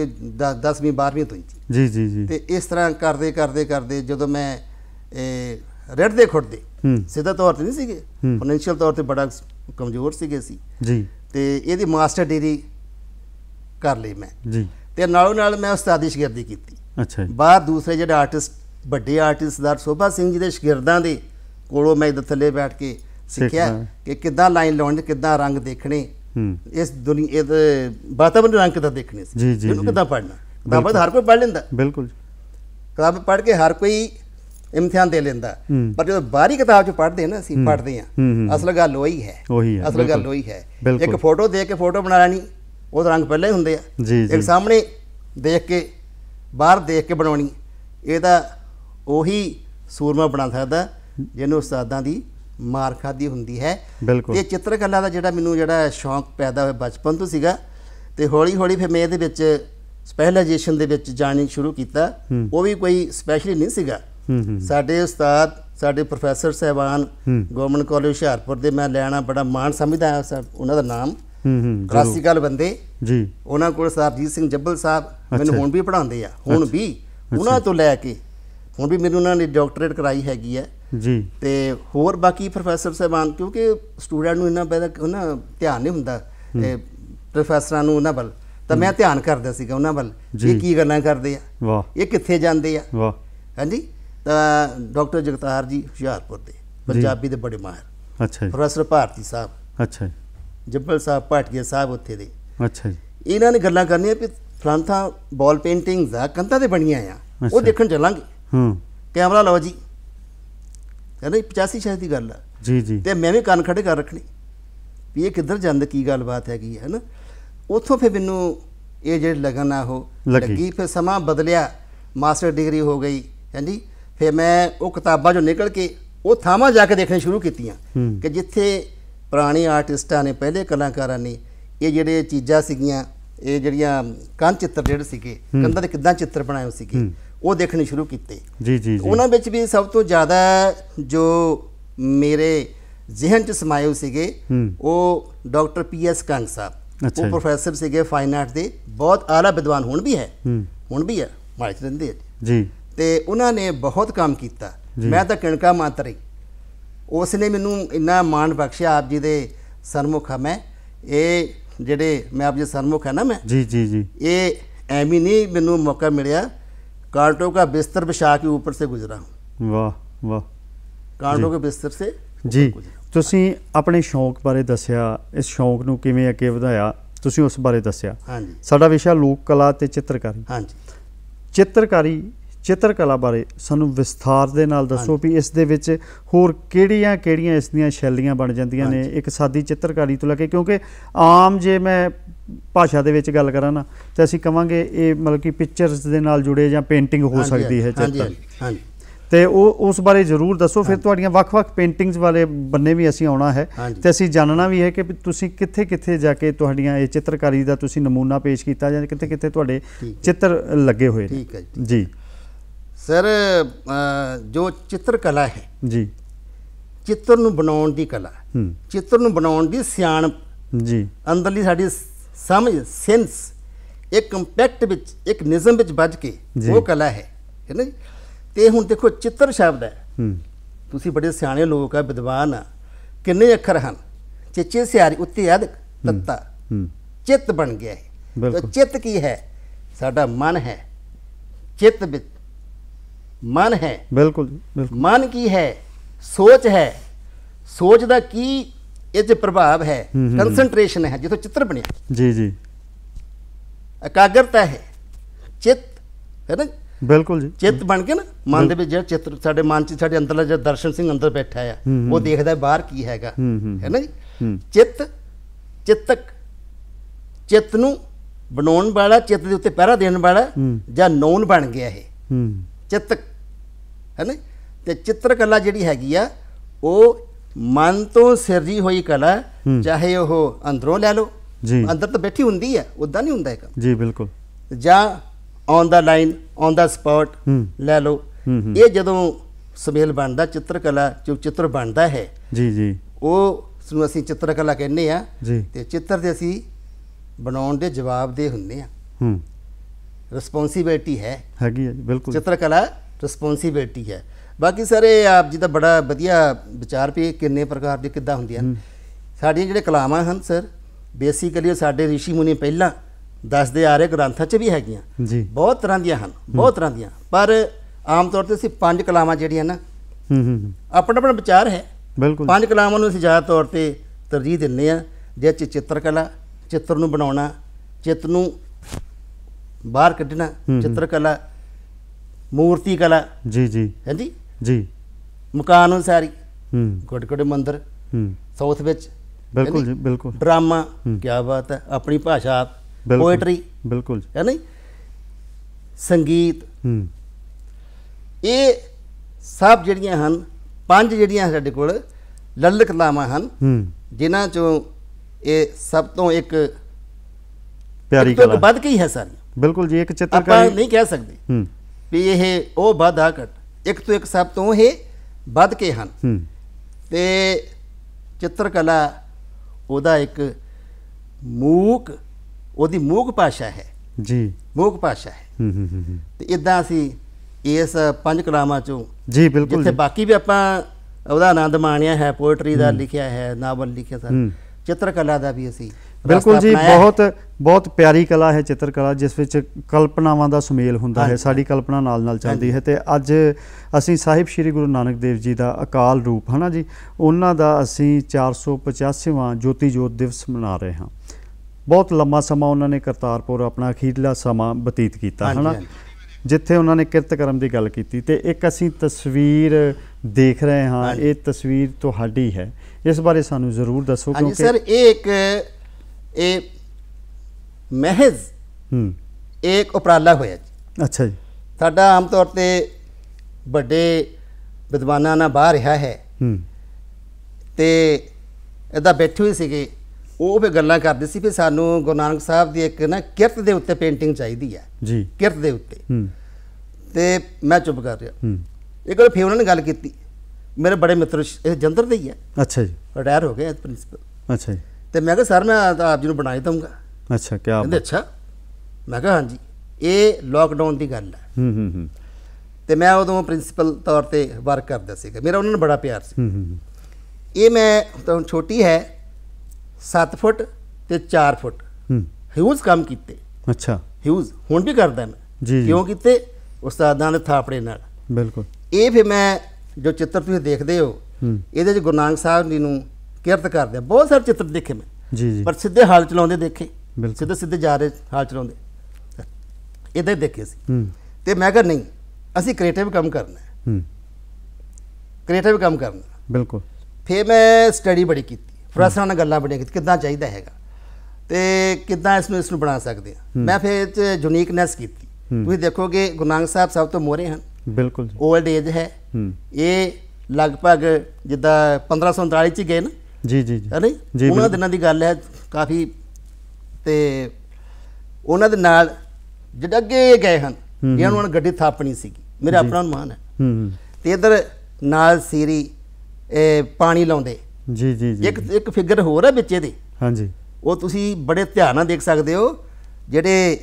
10ਵੀਂ 12ਵੀਂ ਤੋਂ ਜੀ ਜੀ ਜੀ ਤੇ ਇਸ ਤਰ੍ਹਾਂ ਕਰਦੇ ਕਰਦੇ ਕਰਦੇ ਜਦੋਂ ਮੈਂ ਰੜਦੇ ਖੁੱਟਦੇ ਸਿੱਧਾ ਤੌਰ ਤੇ ਨਹੀਂ ਸੀਗੇ ਫਾਈਨੈਂਸ਼ੀਅਲ ਤੌਰ ਤੇ ਬੜਾ ਕਮਜ਼ੋਰ ਸੀਗੇ ਸੀ ਜੀ ਤੇ ਇਹਦੀ ਮਾਸਟਰ ਡਿਗਰੀ ਕਰ ਲਈ ਮੈਂ ਜੀ ਤੇ ਨਾਲੋਂ ਨਾਲ ਮੈਂ ਉਸਤਾਦੀ ਸ਼ਗਿਰਦੀ ਕੀਤੀ ਅੱਛਾ ਬਾਹਰ ਦੂਸਰੇ ਜਿਹੜੇ ਆਰਟਿਸਟ ਵੱਡੇ ਆਰਟਿਸਟ ਸਰਦਾਰ ਸੋਭਾ ਸਿੰਘ ਜੀ ਦੇ ਸ਼ਗਿਰਦਾਂ ਦੇ ਕੋਲੋਂ ਮੈਂ ਇਹਦੇ ਥੱਲੇ ਬੈਠ ਕੇ ਸਿੱਖਿਆ ਕਿ ਕਿੱਦਾਂ ਲਾਈਨ ਲਾਉਣੀ ਕਿੱਦਾਂ ਰੰਗ ਦੇਖਣੇ ਇਸ ਦੁਨੀਆ ਦੇ ਵਾਤਾਵਰਣ ਰੰਗ ਕਿੱਦਾਂ ਦੇਖਣੇ ਸੀ ਇਹਨੂੰ ਕਿੱਦਾਂ ਪੜਨਾ ਕਿਤਾਬਾਂ ਹਰ ਕੋਈ ਪੜ ਲੈਂਦਾ ਬਿਲਕੁਲ ਕਿਤਾਬ ਪੜ ਕੇ ਹਰ ਕੋਈ ਇਮਤਿਹਾਨ ਦੇ ਲੈਂਦਾ ਪਰ ਜਦੋਂ ਬਾਹਰੀ ਕਿਤਾਬ ਚ ਪੜਦੇ ਨਾ ਅਸੀਂ ਪੜਦੇ ਆ ਅਸਲ ਗੱਲ ਉਹੀ ਹੈ ਉਹੀ ਹੈ ਅਸਲ ਗੱਲ ਉਹੀ ਹੈ ਇੱਕ ਫੋਟੋ ਦੇਖ ਕੇ ਫੋਟੋ ਬਣਾ ਲੈਣੀ ਉਹ ਰੰਗ ਪਹਿਲਾਂ ਹੀ ਹੁੰਦੇ ਆ ਇੱਕ ਸਾਹਮਣੇ ਦੇਖ ਕੇ ਬਾਹਰ ਦੇਖ ਕੇ ਬਣਾਉਣੀ ਇਹ ਤਾਂ ਉਹੀ ਸੂਰਮਾ ਬਣਾ ਸਕਦਾ ਜਿਹਨੂੰ ਉਸਤਾਦਾਂ ਦੀ ਮਾਰ ਖਾਦੀ ਹੁੰਦੀ ਹੈ ਤੇ ਚਿੱਤਰਕਲਾ ਦਾ ਜਿਹੜਾ ਮੈਨੂੰ ਜਿਹੜਾ ਸ਼ੌਂਕ ਪੈਦਾ ਹੋਇਆ ਬਚਪਨ ਤੋਂ ਸੀਗਾ ਤੇ ਹੌਲੀ ਹੌਲੀ ਫਿਰ ਮੈਂ ਇਹਦੇ ਵਿੱਚ ਸਪੈਸ਼ਲਾਈਜੇਸ਼ਨ ਦੇ ਵਿੱਚ ਜਾਣੀ ਸ਼ੁਰੂ ਕੀਤਾ ਉਹ ਵੀ ਕੋਈ ਸਪੈਸ਼ਲੀ ਨਹੀਂ ਸੀਗਾ ਸਾਡੇ ਉਸਤਾਦ ਸਾਡੇ ਪ੍ਰੋਫੈਸਰ ਸਹਿਬਾਨ ਗਵਰਨਮੈਂਟ ਕਾਲਜ ਹੁਸ਼ਿਆਰਪੁਰ ਦੇ ਮੈਂ ਲੈਣਾ ਬੜਾ ਮਾਣ ਸਮਝਦਾ ਸਰ ਉਹਨਾਂ ਦਾ ਨਾਮ ਹੂੰ ਹੂੰ ਕਲਾਸੀਕਲ ਬੰਦੇ ਜੀ ਉਹਨਾਂ ਕੋਲ ਸਰਜੀਤ ਸਿੰਘ ਜੱਬਲ ਸਾਹਿਬ ਮੈਨੂੰ ਹੁਣ ਵੀ ਪੜਾਉਂਦੇ ਆ ਹੁਣ ਵੀ ਉਹਨਾਂ ਤੋਂ ਲੈ ਕੇ ਹੁਣ ਵੀ ਮੈਨੂੰ ਉਹਨਾਂ ਨੇ ਡਾਕਟਰੇਟ ਕਰਾਈ ਹੈਗੀ ਹੈ ਜੀ ਤੇ ਹੋਰ ਬਾਕੀ ਪ੍ਰੋਫੈਸਰ ਸਹਿਬਾਨ ਕਿਉਂਕਿ ਸਟੂਡੈਂਟ ਨੂੰ ਇੰਨਾ ਬੈਦਾ ਨਾ ਧਿਆਨ ਨਹੀਂ ਹੁੰਦਾ ਤੇ ਪ੍ਰੋਫੈਸਰਾਂ ਨੂੰ ਉਹਨਾਂ ਵੱਲ ਤਾਂ ਮੈਂ ਧਿਆਨ ਕਰਦਾ ਸੀਗਾ ਉਹਨਾਂ ਵੱਲ ਇਹ ਕੀ ਗੱਲਾਂ ਕਰਦੇ ਆ ਵਾਹ ਇਹ ਕਿੱਥੇ ਜਾਂਦੇ ਆ ਵਾਹ ਹਾਂਜੀ ਤਾਂ ਡਾਕਟਰ ਜਗਤਾਰ ਜੀ ਹੁਸ਼ਿਆਰਪੁਰ ਦੇ ਪੰਜਾਬੀ ਦੇ ਬੜੇ ਮਾਹਰ ਅੱਛਾ ਜੀ ਪ੍ਰੋਫੈਸਰ ਭਾਰਤੀ ਸਾਹਿਬ ਅੱਛਾ ਜੀ ਜੱਬਲ ਸਾਹਿਬ ਪਾਟਗੇ ਸਾਹਿਬ ਉੱਥੇ ਦੇ ਅੱਛਾ ਜੀ ਇਹਨਾਂ ਨੇ ਗੱਲਾਂ ਕਰਨੀਆਂ ਵੀ ਫਲਾਂਥਾ ਬਾਲ ਪੇਂਟਿੰਗਸ ਆ ਕੰਧਾਂ ਤੇ ਬਣੀਆਂ ਆ ਉਹ ਦੇਖਣ ਚੱਲਾਂਗੇ ਹੂੰ ਕੈਮਰਾ ਲਓ ਜੀ ਕਹਿੰਦੇ 85 ਸ਼ਾਇਦ ਦੀ ਗੱਲ ਆ ਜੀ ਜੀ ਤੇ ਮੈਂ ਵੀ ਕੰਨ ਖੜੇ ਕਰ ਰੱਖਣੀ ਵੀ ਇਹ ਕਿੱਧਰ ਜਾਂਦੇ ਕੀ ਗੱਲਬਾਤ ਹੈਗੀ ਹੈ ਨਾ ਉੱਥੋਂ ਫਿਰ ਮੈਨੂੰ ਇਹ ਜਿਹੜੇ ਲਗਨ ਆ ਉਹ ਲੱਗੀ ਫਿਰ ਸਮਾਂ ਬਦਲਿਆ ਮਾਸਟਰ ਡਿਗਰੀ ਹੋ ਗਈ ਹਾਂਜੀ ਫਿਰ ਮੈਂ ਉਹ ਕਿਤਾਬਾਂ ਜੋ ਨਿਕਲ ਕੇ ਉਹ ਥਾਵਾਂ ਜਾ ਕੇ ਦੇਖਣੇ ਸ਼ੁਰੂ ਕੀਤੀਆਂ ਕਿ ਜਿੱਥੇ ਪੁਰਾਣੇ ਆਰਟਿਸਟਾਂ ਨੇ ਪਹਿਲੇ ਕਲਾਕਾਰਾਂ ਨੇ ਇਹ ਜਿਹੜੇ ਚੀਜ਼ਾਂ ਸੀਗੀਆਂ ਇਹ ਜਿਹੜੀਆਂ ਕੰਨ ਚਿੱਤਰ ਜਿਹੜੇ ਸੀਗੇ ਕੰਧਾਂ ਦੇ ਕਿਦਾਂ ਚਿੱਤਰ ਬਣਾਏ ਸੀਗੇ ਉਹ ਦੇਖਣੇ ਸ਼ੁਰੂ ਕੀਤੇ ਜੀ ਜੀ ਉਹਨਾਂ ਵਿੱਚ ਵੀ ਸਭ ਤੋਂ ਜ਼ਿਆਦਾ ਜੋ ਮੇਰੇ ਜ਼ਿਹਨ 'ਚ ਸਮਾਇਓ ਸੀਗੇ ਉਹ doctor P S Kang Sahib ਉਹ ਪ੍ਰੋਫੈਸਰ ਸੀਗੇ ਫਾਈਨ ਆਰਟ ਦੇ ਬਹੁਤ ਆਲਾ ਵਿਦਵਾਨ ਹੁਣ ਵੀ ਹੈ ਹੁਣ ਵੀ ਹੈ ਮਾਰਚ ਰਹਿੰਦੇ ਜੀ ਤੇ ਉਹਨਾਂ ਨੇ ਬਹੁਤ ਕੰਮ ਕੀਤਾ ਮੈਂ ਤਾਂ ਕਿਣਕਾ ਮਾਤਰੀ ਉਸ ਨੇ ਮੈਨੂੰ ਇੰਨਾ ਮਾਣ ਬਖਸ਼ਿਆ ਆਪ ਜੀ ਦੇ ਸਰਮੁਖ ਮੈਂ ਇਹ ਜਿਹੜੇ ਮੈਂ ਆਪ ਜੀ ਸਰਮੁਖ ਹੈ ਨਾ ਮੈਂ ਜੀ ਜੀ ਜੀ ਇਹ ਐਵੇਂ ਨਹੀਂ ਮੈਨੂੰ ਮੌਕਾ ਮਿਲਿਆ कांटों का बिस्तर बिछा के ऊपर से ਗੁਜ਼ਰਾ हूँ ਵਾਹ ਵਾਹ ਕਾਂਟੋਂ ਕੇ ਬਿਸਤਰ ਸੇ ਜੀ ਤੁਸੀਂ ਆਪਣੇ ਸ਼ੌਂਕ ਬਾਰੇ ਦੱਸਿਆ ਇਸ ਸ਼ੌਂਕ ਨੂੰ ਕਿਵੇਂ ਅੱਗੇ ਵਧਾਇਆ ਤੁਸੀਂ ਉਸ ਬਾਰੇ ਦੱਸਿਆ ਹਾਂਜੀ ਸਾਡਾ ਵਿਸ਼ਾ ਲੋਕ ਕਲਾ ਤੇ ਚਿੱਤਰਕਾਰੀ ਹਾਂਜੀ ਚਿੱਤਰਕਾਰੀ ਚਿੱਤਰਕਲਾ ਬਾਰੇ ਸਾਨੂੰ ਵਿਸਥਾਰ ਦੇ ਨਾਲ ਦੱਸੋ ਵੀ ਇਸ ਦੇ ਵਿੱਚ ਹੋਰ ਕਿਹੜੀਆਂ ਕਿਹੜੀਆਂ ਇਸ ਦੀਆਂ ਸ਼ੈਲੀਆਂ ਬਣ ਜਾਂਦੀਆਂ ਨੇ ਇੱਕ ਸਾਦੀ ਚਿੱਤਰਕਾਰੀ ਤੋਂ ਲੈ ਕੇ ਕਿਉਂਕਿ ਆਮ ਜੇ ਮੈਂ ਭਾਸ਼ਾ ਦੇ ਵਿੱਚ ਗੱਲ ਕਰਾਂ ਨਾ ਤੇ ਅਸੀਂ ਕਵਾਂਗੇ ਇਹ ਮਤਲਬ ਕਿ ਪਿਕਚਰਸ ਦੇ ਨਾਲ ਜੁੜੇ ਜਾਂ ਪੇਂਟਿੰਗ ਹੋ ਸਕਦੀ ਹੈ ਚਿੱਤਰ ਹਾਂਜੀ ਤੇ ਉਹ ਉਸ ਬਾਰੇ ਜ਼ਰੂਰ ਦੱਸੋ ਫਿਰ ਤੁਹਾਡੀਆਂ ਵੱਖ-ਵੱਖ ਪੇਂਟਿੰਗਸ ਵਾਲੇ ਬੰਨੇ ਵੀ ਅਸੀਂ ਆਉਣਾ ਹੈ ਤੇ ਅਸੀਂ ਜਾਣਨਾ ਵੀ ਹੈ ਕਿ ਤੁਸੀਂ ਕਿੱਥੇ-ਕਿੱਥੇ ਜਾ ਕੇ ਤੁਹਾਡੀਆਂ ਇਹ ਚਿੱਤਰਕਾਰੀ ਦਾ ਤੁਸੀਂ ਨਮੂਨਾ ਪੇਸ਼ ਕੀਤਾ ਜਾਂ ਕਿੱਥੇ-ਕਿੱਥੇ ਤੁਹਾਡੇ ਚਿੱਤਰ ਲੱਗੇ ਹੋਏ ਨੇ ਜੀ ਸਰ ਜੋ ਚਿੱਤਰ ਕਲਾ ਹੈ ਜੀ ਚਿੱਤਰ ਨੂੰ ਬਣਾਉਣ ਦੀ ਕਲਾ ਚਿੱਤਰ ਨੂੰ ਬਣਾਉਣ ਦੀ ਸਿਆਣਪ ਜੀ ਅੰਦਰਲੀ ਸਾਡੀ ਸਮਝ ਸੈਂਸ ਇੱਕ ਕੰਪੈਕਟ ਵਿੱਚ ਇੱਕ ਨਿਜ਼ਮ ਵਿੱਚ ਵੱਜ ਕੇ ਉਹ ਕਲਾ ਹੈ ਹੈ ਨਾ ਜੀ ਤੇ ਹੁਣ ਦੇਖੋ ਚਿੱਤਰ ਸ਼ਬਦ ਹੈ ਤੁਸੀਂ ਬੜੇ ਸਿਆਣੇ ਲੋਕ ਆ ਵਿਦਵਾਨ ਆ ਕਿੰਨੇ ਅੱਖਰ ਹਨ ਚਿੱਚੇ ਸਿਆਰੀ ਉੱਤੇ ਅਦ ਤੱਤਾ ਚਿੱਤ ਬਣ ਗਿਆ ਹੈ ਤਾਂ ਚਿੱਤ ਕੀ ਹੈ ਸਾਡਾ ਮਨ ਹੈ ਚਿੱਤ ਵਿੱਚ ਮਨ ਹੈ ਬਿਲਕੁਲ ਬਿਲਕੁਲ ਮਨ ਕੀ ਹੈ ਸੋਚ ਹੈ ਸੋਚ ਦਾ ਕੀ ਇਹ ਤੇ ਪ੍ਰਭਾਵ ਹੈ ਕਨਸੈਂਟਰੇਸ਼ਨ ਹੈ ਜਿੱਥੋਂ ਚਿੱਤਰ ਬਣਿਆ ਜੀ ਜੀ ਇਕਾਗਰਤਾ ਹੈ ਚਿੱਤ ਹੈ ਨਾ ਬਿਲਕੁਲ ਜੀ ਚਿੱਤ ਬਣ ਕੇ ਨਾ ਮਨ ਦੇ ਵਿੱਚ ਜਿਹੜਾ ਚਿੱਤਰ ਸਾਡੇ ਮਨ 'ਚ ਸਾਡੇ ਅੰਦਰਲਾ ਜਿਹੜਾ ਦਰਸ਼ਨ ਸਿੰਘ ਅੰਦਰ ਬੈਠਾ ਆ ਉਹ ਦੇਖਦਾ ਬਾਹਰ ਕੀ ਹੈਗਾ ਹੈ ਨਾ ਜੀ ਚਿੱਤ ਚਿੱਤਕ ਚਿੱਤ ਨੂੰ ਬਣਾਉਣ ਵਾਲਾ ਚਿੱਤ ਦੇ ਉੱਤੇ ਪਹਿਰਾ ਦੇਣ ਵਾਲਾ ਜਾਂ ਨੌਨ ਬਣ ਗਿਆ ਇਹ ਚਿੱਤਕ ਨਾ ਤੇ ਚਿੱਤਰਕਲਾ ਜਿਹੜੀ ਹੈਗੀ ਆ ਉਹ ਮਨ ਤੋਂ ਸਿਰਜੀ ਹੋਈ ਕਲਾ ਚਾਹੇ ਉਹ ਅੰਦਰੋਂ ਲੈ ਲਓ ਜੀ ਅੰਦਰ ਤਾਂ ਬੈਠੀ ਹੁੰਦੀ ਹੈ ਉਦਾਂ ਨਹੀਂ ਹੁੰਦਾ ਇਹ ਕੰਮ ਜੀ ਬਿਲਕੁਲ ਜਾਂ on the line on the spot ਲੈ ਲਓ ਇਹ ਜਦੋਂ ਸਮੇਲ ਬਣਦਾ ਚਿੱਤਰਕਲਾ ਜੋ ਚਿੱਤਰ ਬਣਦਾ ਹੈ ਜੀ ਜੀ ਉਹ ਨੂੰ ਅਸੀਂ ਚਿੱਤਰਕਲਾ ਕਹਿੰਦੇ ਆ ਤੇ ਚਿੱਤਰ ਦੇ ਅਸੀਂ ਬਣਾਉਣ ਦੇ ਜਵਾਬ ਦੇ ਹੁੰਦੇ ਆ ਹੂੰ ਰਿਸਪੌਂਸਿਬਿਲਟੀ ਹੈ ਹੈਗੀ ਹੈ ਬਿਲਕੁਲ ਚਿੱਤਰਕਲਾ ਰਿਸਪੌਂਸਿਬਿਲਟੀ ਹੈ ਬਾਕੀ ਸਰ ਇਹ ਆਪ ਜੀ ਦਾ ਬੜਾ ਵਧੀਆ ਵਿਚਾਰ ਵੀ ਕਿੰਨੇ ਪ੍ਰਕਾਰ ਦੇ ਕਿੱਦਾਂ ਹੁੰਦੇ ਸਾਡੀਆਂ ਜਿਹੜੇ ਕਲਾਮਾਂ ਹਨ ਸਰ ਬੇਸਿਕਲੀ ਸਾਡੇ ઋષਿ ਮੁਨੀ ਪਹਿਲਾਂ ਦੱਸਦੇ ਆ ਰਹੇ ਗ੍ਰੰਥਾਂ 'ਚ ਵੀ ਹੈਗੀਆਂ ਜੀ ਬਹੁਤ ਤਰ੍ਹਾਂ ਦੀਆਂ ਹਨ ਬਹੁਤ ਤਰ੍ਹਾਂ ਦੀਆਂ ਪਰ ਆਮ ਤੌਰ ਤੇ ਅਸੀਂ ਪੰਜ ਕਲਾਮਾਂ ਜਿਹੜੀਆਂ ਨਾ ਆਪਣਾ ਆਪਣਾ ਵਿਚਾਰ ਹੈ ਬਿਲਕੁਲ ਪੰਜ ਕਲਾਮਾਂ ਨੂੰ ਅਸੀਂ ਜ਼ਿਆਦਾ ਤੌਰ ਤੇ ਤਰਜੀਹ ਦਿੰਦੇ ਆ ਜੇ 'ਚ ਚਿੱਤਰਕਲਾ ਚਿੱਤਰ ਨੂੰ ਬਣਾਉਣਾ ਚਿੱਤ ਨੂੰ ਬਾਹਰ ਕੱਢਣਾ ਚਿੱਤਰਕਲਾ ਮੂਰਤੀ ਕਲਾ ਜੀ ਜੀ ਹਾਂਜੀ ਜੀ ਮਕਾਨ ਉਸਾਰੀ ਹੂੰ ਛੋਟੇ ਛੋਟੇ ਮੰਦਿਰ ਹੂੰ ਸਾਊਥ ਵਿੱਚ ਬਿਲਕੁਲ ਜੀ ਬਿਲਕੁਲ ਡਰਾਮਾ ਕੀ ਬਾਤ ਹੈ ਆਪਣੀ ਭਾਸ਼ਾ ਪੋਇਟਰੀ ਬਿਲਕੁਲ ਜੀ ਹੈ ਨਹੀਂ ਸੰਗੀਤ ਹੂੰ ਇਹ ਸਭ ਜਿਹੜੀਆਂ ਹਨ ਪੰਜ ਜਿਹੜੀਆਂ ਸਾਡੇ ਕੋਲ ਲਲਕ ਲਾਮਾ ਹਨ ਜਿਨ੍ਹਾਂ ਚੋਂ ਇਹ ਸਭ ਤੋਂ ਇੱਕ ਪਿਆਰੀ ਕਲਾ ਵੱਧ ਗਈ ਹੈ ਸਾਰੀ ਬਿਲਕੁਲ ਜੀ ਇੱਕ ਚਿੱਤਰਕਾਰੀ ਆਪਾਂ ਨਹੀਂ ਕਹਿ ਸਕਦੇ ਵੀ ਇਹ ਉਹ ਵਾਧਾ ਘਟ ਇੱਕ ਤੋਂ ਇੱਕ ਸਭ ਤੋਂ ਇਹ ਵੱਧ ਕੇ ਹਨ ਤੇ ਚਿੱਤਰਕਲਾ ਉਹਦਾ ਇੱਕ ਮੂਕ ਉਹਦੀ ਮੂਕ ਭਾਸ਼ਾ ਹੈ ਜੀ ਮੂਕ ਭਾਸ਼ਾ ਹੈ ਤੇ ਇਦਾਂ ਅਸੀਂ ਇਸ ਪੰਜ ਕਲਾਮਾਂ ਚੋਂ ਜੀ ਬਿਲਕੁਲ ਜਿੱਥੇ ਬਾਕੀ ਵੀ ਆਪਾਂ ਉਹਦਾ ਆਨੰਦ ਮਾਣਿਆ ਹੈ ਪੋਇਟਰੀ ਦਾ ਲਿਖਿਆ ਹੈ ਨਾਵਲ ਲਿਖਿਆ ਸਰ ਚਿੱਤਰਕਲਾ ਦਾ ਵੀ ਅਸੀਂ ਬਿਲਕੁਲ ਜੀ ਬਹੁਤ ਬਹੁਤ ਪਿਆਰੀ ਕਲਾ ਹੈ ਚਿੱਤਰਕਲਾ ਜਿਸ ਵਿੱਚ ਕਲਪਨਾਵਾਂ ਦਾ ਸੁਮੇਲ ਹੁੰਦਾ ਹੈ ਸਾਡੀ ਕਲਪਨਾ ਨਾਲ ਨਾਲ ਚੱਲਦੀ ਹੈ ਤੇ ਅੱਜ ਅਸੀਂ ਸਾਹਿਬ ਸ੍ਰੀ ਗੁਰੂ ਨਾਨਕ ਦੇਵ ਜੀ ਦਾ ਅਕਾਲ ਰੂਪ ਹਨਾ ਜੀ ਉਹਨਾਂ ਦਾ ਅਸੀਂ 485ਵਾਂ ਜੋਤੀ ਜੋਤ ਦਿਵਸ ਮਨਾ ਰਹੇ ਹਾਂ ਬਹੁਤ ਲੰਮਾ ਸਮਾਂ ਉਹਨਾਂ ਨੇ ਕਰਤਾਰਪੁਰ ਆਪਣਾ ਅਖੀਰਲਾ ਸਮਾਂ ਬਤੀਤ ਕੀਤਾ ਹਨਾ ਜਿੱਥੇ ਉਹਨਾਂ ਨੇ ਕਿਰਤ ਕਰਮ ਦੀ ਗੱਲ ਕੀਤੀ ਤੇ ਇੱਕ ਅਸੀਂ ਤਸਵੀਰ ਦੇਖ ਰਹੇ ਹਾਂ ਇਹ ਤਸਵੀਰ ਤੁਹਾਡੀ ਹੈ ਇਸ ਬਾਰੇ ਸਾਨੂੰ ਜ਼ਰੂਰ ਦੱਸੋ ਕਿਉਂਕਿ ਸਰ ਇਹ ਇੱਕ ਇਹ ਮਹਿਜ਼ ਹੂੰ ਇੱਕ ਉਪਰਾਲਾ ਹੋਇਆ ਜੀ ਅੱਛਾ ਜੀ ਸਾਡਾ ਆਮ ਤੌਰ ਤੇ ਵੱਡੇ ਵਿਦਵਾਨਾਂ ਨਾਲ ਬਾਹਰ ਰਿਹਾ ਹੈ ਹੂੰ ਤੇ ਇਹਦਾ ਬੈਠੇ ਹੋਏ ਸੀਗੇ ਉਹ ਵੀ ਗੱਲਾਂ ਕਰਦੇ ਸੀ ਵੀ ਸਾਨੂੰ ਗੁਰੂ ਨਾਨਕ ਸਾਹਿਬ ਦੀ ਇੱਕ ਨਾ ਕਿਰਤ ਦੇ ਉੱਤੇ ਪੇਂਟਿੰਗ ਚਾਹੀਦੀ ਹੈ ਜੀ ਕਿਰਤ ਦੇ ਉੱਤੇ ਹੂੰ ਤੇ ਮੈਂ ਚੁੱਪ ਕਰ ਰਿਹਾ ਹੂੰ ਇੱਕ ਵਾਰ ਫੇਰ ਉਹਨਾਂ ਨੇ ਗੱਲ ਕੀਤੀ ਮੇਰੇ ਬੜੇ ਮਿੱਤਰ ਇਹ ਜੰਦਰ ਦੇ ਹੀ ਹੈ ਅੱਛਾ ਜੀ ਰਿਟਾਇਰ ਹੋ ਗਏ ਪ੍ਰਿੰਸੀਪਲ ਅੱਛਾ ਜੀ ਤੇ ਮੈਂ ਕਿਹਾ ਸਰ ਮੈਂ ਆਪ ਜੀ ਨੂੰ ਬਣਾਈ ਦਊਂਗਾ ਅੱਛਾ ਕੀ ਕਹਿੰਦੇ ਅੱਛਾ ਮੈਂ ਕਿਹਾ ਹਾਂਜੀ ਇਹ ਲਾਕਡਾਊਨ ਦੀ ਗੱਲ ਹੈ ਹੂੰ ਹੂੰ ਹੂੰ ਤੇ ਮੈਂ ਉਦੋਂ ਪ੍ਰਿੰਸੀਪਲ ਤੌਰ ਤੇ ਵਰਕ ਕਰਦਾ ਸੀਗਾ ਮੇਰਾ ਉਹਨਾਂ ਨਾਲ ਬੜਾ ਪਿਆਰ ਸੀ ਹੂੰ ਹੂੰ ਇਹ ਮੈਂ ਤਾਂ ਛੋਟੀ ਹੈ 7 ਫੁੱਟ ਤੇ 4 ਫੁੱਟ ਹੂੰ ਹਿਊਜ਼ ਕੰਮ ਕੀਤੇ ਅੱਛਾ ਹਿਊਜ਼ ਹੁਣ ਵੀ ਕਰਦਾ ਮੈਂ ਜੀ ਕਿਉਂ ਕੀਤੇ ਉਸਤਾਦਾਂ ਦੇ ਥਾਪੜੇ ਨਾਲ ਬਿਲਕੁਲ ਇਹ ਫਿਰ ਮੈਂ ਜੋ ਚਿੱਤਰ ਤੁਸੀਂ ਦੇਖਦੇ ਹੋ ਇਹਦੇ ਚ ਗੁਰਨਾਨਕ ਸਾਹਿਬ ਜੀ ਨੂੰ ਕਿਰਤ ਕਰਦੇ ਬਹੁਤ ਸਾਰੇ ਚਿੱਤਰ ਦੇਖੇ ਮੈਂ ਜੀ ਜੀ ਪਰ ਸਿੱਧੇ ਹਾਲ ਚਲਾਉਂਦੇ ਦੇਖੇ ਸਿੱਧੇ ਸਿੱਧੇ ਜਾ ਰਹੇ ਹਾਲ ਚਲਾਉਂਦੇ ਇਦਾਂ ਹੀ ਦੇਖੇ ਸੀ ਤੇ ਮੈਂ ਕਿਹਾ ਨਹੀਂ ਅਸੀਂ ਕ੍ਰੀਏਟਿਵ ਕੰਮ ਕਰਨਾ ਹੈ ਕ੍ਰੀਏਟਿਵ ਕੰਮ ਕਰਨਾ ਬਿਲਕੁਲ ਫਿਰ ਮੈਂ ਸਟੱਡੀ ਬੜੀ ਕੀਤੀ ਫਰਸਾਂ ਨਾਲ ਗੱਲਾਂ ਬੜੀਆਂ ਕੀਤੀ ਕਿੱਦਾਂ ਚਾਹੀਦਾ ਹੈਗਾ ਤੇ ਕਿੱਦਾਂ ਇਸ ਨੂੰ ਇਸ ਨੂੰ ਬਣਾ ਸਕਦੇ ਆ ਮੈਂ ਫਿਰ ਇਹ ਯੂਨੀਕਨੈਸ ਕੀਤੀ ਤੁਸੀਂ ਦੇਖੋਗੇ ਗੁਨਾਂਗ ਸਾਹਿਬ ਸਭ ਤੋਂ ਮੋਰੇ ਹਨ ਬਿਲਕੁਲ 올ਡ ਏਜ ਹੈ ਇਹ ਲਗਭਗ ਜਿੱਦਾਂ 1539 ਚ ਗਏ ਨਾ ਜੀ ਜੀ ਜੀ ਹੈ ਨਹੀਂ ਉਹਨਾਂ ਦਿਨਾਂ ਦੀ ਗੱਲ ਹੈ ਕਾਫੀ ਤੇ ਉਹਨਾਂ ਦੇ ਨਾਲ ਜਿਹੜੇ ਅੱਗੇ ਗਏ ਹਨ ਇਹਨਾਂ ਨੂੰ ਗੱਡੀ ਥਾਪਣੀ ਸੀਗੀ ਮੇਰਾ ਆਪਣਾ ਅਨੁਮਾਨ ਹੈ ਤੇ ਇਧਰ ਨਾਲ ਸੀਰੀ ਪਾਣੀ ਲਾਉਂਦੇ ਜੀ ਜੀ ਜੀ ਇੱਕ ਇੱਕ ਫਿਗਰ ਹੋਰ ਹੈ ਵਿੱਚ ਇਹਦੇ ਹਾਂਜੀ ਉਹ ਤੁਸੀਂ ਬੜੇ ਧਿਆਨ ਨਾਲ ਦੇਖ ਸਕਦੇ ਹੋ ਜਿਹੜੇ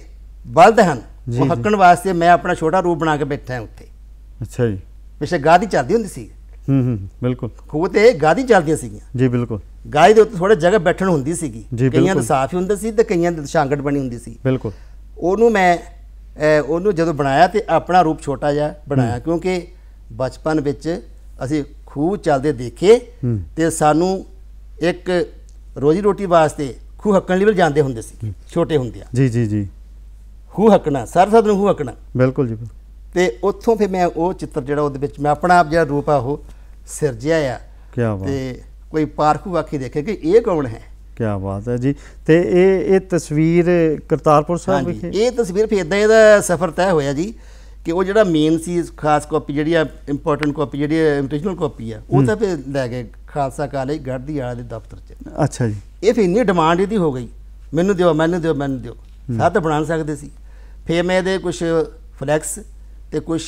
ਬਲਦ ਹਨ ਉਹ ਹੱਕਣ ਵਾਸਤੇ ਮੈਂ ਆਪਣਾ ਛੋਟਾ ਰੂਪ ਬਣਾ ਕੇ ਬੈਠਾ ਹਾਂ ਉੱਥੇ ਅੱਛਾ ਜੀ ਪਿਛੇ ਗਾਦੀ ਚੱਲਦੀ ਹੁੰਦੀ ਸੀ ਹੂੰ ਹੂੰ ਬਿਲਕੁਲ ਖੂਤੇ ਗਾਦੀ ਚੱਲਦੀਆਂ ਸੀਗੀਆਂ ਜੀ ਬਿਲਕੁਲ ਗਾਇ ਦੇ ਉੱਤੇ ਥੋੜੇ ਜਗ੍ਹਾ ਬੈਠਣ ਹੁੰਦੀ ਸੀਗੀ ਕਈਆਂ ਦਾ ਸਾਫ ਹੀ ਹੁੰਦਾ ਸੀ ਤੇ ਕਈਆਂ ਦਾ ਸ਼ਾਂਗਟ ਬਣੀ ਹੁੰਦੀ ਸੀ ਬਿਲਕੁਲ ਉਹਨੂੰ ਮੈਂ ਉਹਨੂੰ ਜਦੋਂ ਬਣਾਇਆ ਤੇ ਆਪਣਾ ਰੂਪ ਛੋਟਾ ਜਿਹਾ ਬਣਾਇਆ ਕਿਉਂਕਿ ਬਚਪਨ ਵਿੱਚ ਅਸੀਂ ਖੂਹ ਚੱਲਦੇ ਦੇਖੇ ਤੇ ਸਾਨੂੰ ਇੱਕ ਰੋਜੀ ਰੋਟੀ ਵਾਸਤੇ ਖੂਹ ਹੱਕਣ ਲਈ ਜਾਂਦੇ ਹੁੰਦੇ ਸੀ ਛੋਟੇ ਹੁੰਦੇ ਆ ਜੀ ਜੀ ਜੀ ਖੂਹ ਹੱਕਣਾ ਸਰ ਨੂੰ ਖੂਹ ਹੱਕਣਾ ਬਿਲਕੁਲ ਜੀ ਤੇ ਉੱਥੋਂ ਫਿਰ ਮੈਂ ਉਹ ਚਿੱਤਰ ਜਿਹੜਾ ਉਹਦੇ ਵਿੱਚ ਮੈਂ ਆਪਣਾ ਆਪ ਜਿਹੜਾ ਰੂਪ ਆ ਉਹ ਸਿਰਜਿਆ ਆ ਕੀ ਬਾਤ ਤੇ ਕੋਈ ਪਾਰਖੂ ਆਖੀ ਦੇਖੇ ਕਿ ਇਹ ਕੌਣ ਹੈ ਕੀ ਬਾਤ ਹੈ ਜੀ ਤੇ ਇਹ ਇਹ ਤਸਵੀਰ ਕਰਤਾਰਪੁਰ ਸਾਹਿਬ ਵਿਖੇ ਇਹ ਤਸਵੀਰ ਫਿਰ ਇਦਾਂ ਇਹਦਾ ਸਫ਼ਰ ਤੈਅ ਹੋਇਆ ਜੀ ਕਿ ਉਹ ਜਿਹੜਾ ਮੇਨ ਸੀ ਖਾਸ ਕਾਪੀ ਜਿਹੜੀ ਆ ਇੰਪੋਰਟੈਂਟ ਕਾਪੀ ਜਿਹੜੀ ਇੰਟਰਨੈਸ਼ਨਲ ਕਾਪੀ ਆ ਉਹ ਤਾਂ ਫਿਰ ਲੈ ਕੇ ਖਾਲਸਾ ਕਾਲਜ ਗੜਦੀ ਵਾਲੇ ਦੇ ਦਫ਼ਤਰ 'ਚ ਅੱਛਾ ਜੀ ਇਹ ਫਿਰ ਇੰਨੀ ਡਿਮਾਂਡ ਇਹਦੀ ਹੋ ਗਈ ਮੈਨੂੰ ਦਿਓ ਮੈਨੂੰ ਦਿਓ ਮੈਨੂੰ ਦਿਓ ਸਾਤ ਬਣਾ ਸਕਦੇ ਸੀ ਫਿਰ ਮੈਂ ਇਹਦੇ ਕੁਝ ਫਲੈਕਸ ਤੇ ਕੁਝ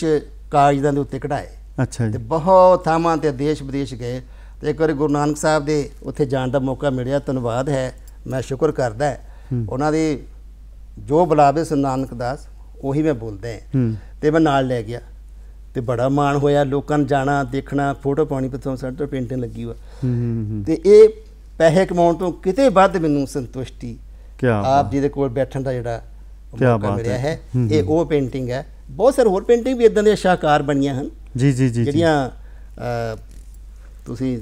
ਕਾਗਜ਼ਾਂ ਦੇ ਉੱਤੇ ਕਢਾਏ ਅੱਛਾ ਜੀ ਤੇ ਬਹੁਤ ਥਾਵਾਂ ਤੇ ਦੇਸ਼ ਵਿਦੇਸ਼ ਗਏ ਤੇ ਇੱਕ ਵਾਰੀ ਗੁਰੂ ਨਾਨਕ ਸਾਹਿਬ ਦੇ ਉੱਥੇ ਜਾਣ ਦਾ ਮੌਕਾ ਮਿਲਿਆ ਧੰਨਵਾਦ ਹੈ ਮੈਂ ਸ਼ੁਕਰ ਕਰਦਾ ਉਹਨਾਂ ਦੀ ਜੋ ਬੁਲਾਵੇ ਨਾਨਕ ਦਾਸ ਉਹੀ ਮੈਂ ਬੋਲਦਾ ਤੇ ਮੈਂ ਨਾਲ ਲੈ ਗਿਆ ਤੇ ਬੜਾ ਮਾਣ ਹੋਇਆ ਲੋਕਾਂ ਨੂੰ ਜਾਣਾ ਦੇਖਣਾ ਫੋਟੋ ਪਾਉਣੀ ਪਿੱਛੋਂ ਸਾਡੇ ਤੋਂ ਪੇਂਟਿੰਗ ਲੱਗੀ ਹੋਆ ਤੇ ਇਹ ਪੈਸੇ ਕਮਾਉਣ ਤੋਂ ਕਿਤੇ ਵੱਧ ਮੈਨੂੰ ਸੰਤੁਸ਼ਟੀ ਆਪ ਜੀ ਦੇ ਕੋਲ ਬੈਠਣ ਦਾ ਜਿਹੜਾ ਮੌਕਾ ਮਿਲਿਆ ਹੈ ਇਹ ਉਹ ਪੇਂਟਿੰਗ ਹੈ ਬਹੁਤ ਸਾਰੇ ਹੋਰ ਪੇਂਟਿੰਗ ਵੀ ਇਦਾਂ ਦੇ ਸ਼ਾਹਕਾਰ ਬਣੀਆਂ ਹਨ ਜੀ ਜੀ ਜੀ ਜਿਹੜੀਆਂ ਤੁਸੀਂ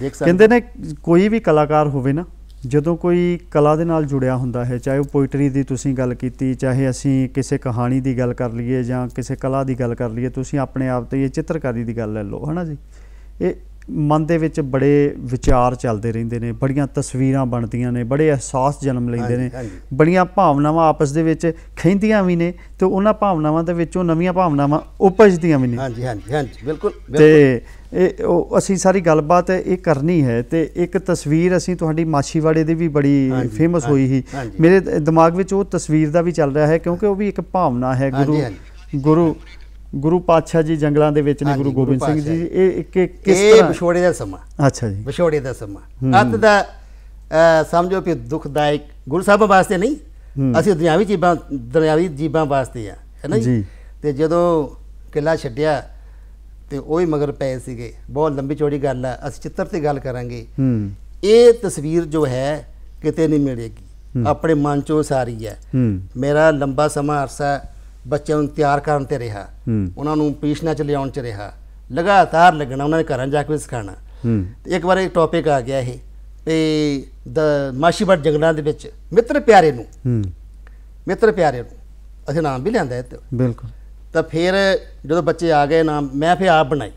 ਦੇਖ ਸਕਦੇ ਕਹਿੰਦੇ ਨੇ ਕੋਈ ਵੀ ਕਲਾਕਾਰ ਹੋਵੇ ਨਾ ਜਦੋਂ ਕੋਈ ਕਲਾ ਦੇ ਨਾਲ ਜੁੜਿਆ ਹੁੰਦਾ ਹੈ ਚਾਹੇ ਉਹ ਪੋਇਟਰੀ ਦੀ ਤੁਸੀਂ ਗੱਲ ਕੀਤੀ ਚਾਹੇ ਅਸੀਂ ਕਿਸੇ ਕਹਾਣੀ ਦੀ ਗੱਲ ਕਰ ਲਈਏ ਜਾਂ ਕਿਸੇ ਕਲਾ ਦੀ ਗੱਲ ਕਰ ਲਈਏ ਤੁਸੀਂ ਆਪਣੇ ਆਪ ਤੇ ਇਹ ਚਿੱਤਰਕਾਰੀ ਦੀ ਗੱਲ ਲੈ ਲਓ ਹਨਾ ਜੀ ਇਹ ਮਨ ਦੇ ਵਿੱਚ ਬੜੇ ਵਿਚਾਰ ਚੱਲਦੇ ਰਹਿੰਦੇ ਨੇ ਬੜੀਆਂ ਤਸਵੀਰਾਂ ਬਣਦੀਆਂ ਨੇ ਬੜੇ ਅਹਿਸਾਸ ਜਨਮ ਲੈਂਦੇ ਨੇ ਬੜੀਆਂ ਭਾਵਨਾਵਾਂ ਆਪਸ ਦੇ ਵਿੱਚ ਖਿੰਦੀਆਂ ਵੀ ਨੇ ਤੇ ਉਹਨਾਂ ਭਾਵਨਾਵਾਂ ਦੇ ਵਿੱਚੋਂ ਨਵੀਆਂ ਭਾਵਨਾਵਾਂ ਉਪਜਦੀਆਂ ਵੀ ਨੇ ਹਾਂਜੀ ਹਾਂਜੀ ਹਾਂਜੀ ਬਿਲਕੁਲ ਬਿਲਕੁਲ ਤੇ ਇਹ ਅਸੀਂ ਸਾਰੀ ਗੱਲਬਾਤ ਇਹ ਕਰਨੀ ਹੈ ਤੇ ਇੱਕ ਤਸਵੀਰ ਅਸੀਂ ਤੁਹਾਡੀ ਮਾਛੀਵਾੜੇ ਦੀ ਵੀ ਬੜੀ ਫੇਮਸ ਹੋਈ ਸੀ ਮੇਰੇ ਦਿਮਾਗ ਵਿੱਚ ਉਹ ਤਸਵੀਰ ਦਾ ਵੀ ਚੱਲ ਰਿਹਾ ਹੈ ਕਿਉਂਕਿ ਉਹ ਵੀ ਇੱਕ ਭਾਵਨਾ ਹੈ ਗੁਰੂ ਗੁਰੂ ਗੁਰੂ ਪਾਤਸ਼ਾਹ ਜੀ ਜੰਗਲਾਂ ਦੇ ਵਿੱਚ ਨੇ ਗੁਰੂ ਗੋਬਿੰਦ ਸਿੰਘ ਜੀ ਇਹ ਇੱਕ ਕਿਸ ਤਰ੍ਹਾਂ ਇਹ ਵਿਛੋੜੇ ਦਾ ਸਮਾਂ ਅੱਛਾ ਜੀ ਵਿਛੋੜੇ ਦਾ ਸਮਾਂ ਅੱਤ ਦਾ ਸਮਝੋ ਕਿ ਦੁਖਦਾਇਕ ਗੁਰੂ ਸਾਹਿਬ ਵਾਸਤੇ ਨਹੀਂ ਅਸੀਂ ਦੁਨਿਆਵੀ ਜੀਵਾਂ ਦੁਨਿਆਵੀ ਜੀਵਾਂ ਵਾਸਤੇ ਆ ਹੈ ਨਾ ਜੀ ਤੇ ਜਦੋਂ ਕਿਲਾ ਛੱਡਿਆ ਤੇ ਉਹ ਵੀ ਮਗਰ ਪਏ ਸੀਗੇ ਬਹੁਤ ਲੰਬੀ ਚੌੜੀ ਗੱਲ ਆ ਅਸੀਂ ਚਿੱਤਰ ਤੇ ਗੱਲ ਕਰਾਂਗੇ ਇਹ ਤਸਵੀਰ ਜੋ ਹੈ ਕਿਤੇ ਨਹੀਂ ਮਿਲੇਗੀ ਆਪਣੇ ਮਨ ਚੋਂ ਸਾਰੀ ਹੈ ਮੇਰਾ ਲੰਬਾ ਸਮਾਂ ਅਰਸਾ ਬੱਚਿਆਂ ਨੂੰ ਤਿਆਰ ਕਰਨ ਤੇ ਰਿਹਾ ਉਹਨਾਂ ਨੂੰ ਪੀਸ਼ਨਾ ਚ ਲਿਆਉਣ ਚ ਰਿਹਾ ਲਗਾਤਾਰ ਲੱਗਣਾ ਉਹਨਾਂ ਦੇ ਘਰਾਂ ਜਾ ਕੇ ਸਿਖਾਣਾ ਤੇ ਇੱਕ ਵਾਰ ਇੱਕ ਟੌਪਿਕ ਆ ਗਿਆ ਇਹ ਤੇ ਮਾਸ਼ੀਬੜ ਜੰਗਲਾਂ ਦੇ ਵਿੱਚ ਮਿੱਤਰ ਪਿਆਰੇ ਨੂੰ ਮਿੱਤਰ ਪਿਆਰੇ ਨੂੰ ਅਸੀਂ ਨਾਮ ਵੀ ਲਿਆਂਦਾ ਇਹ ਬਿਲਕੁਲ ਤਾਂ ਫਿਰ ਜਦੋਂ ਬੱਚੇ ਆ ਗਏ ਨਾ ਮੈਂ ਫੇ ਆਪ ਬਣਾਈ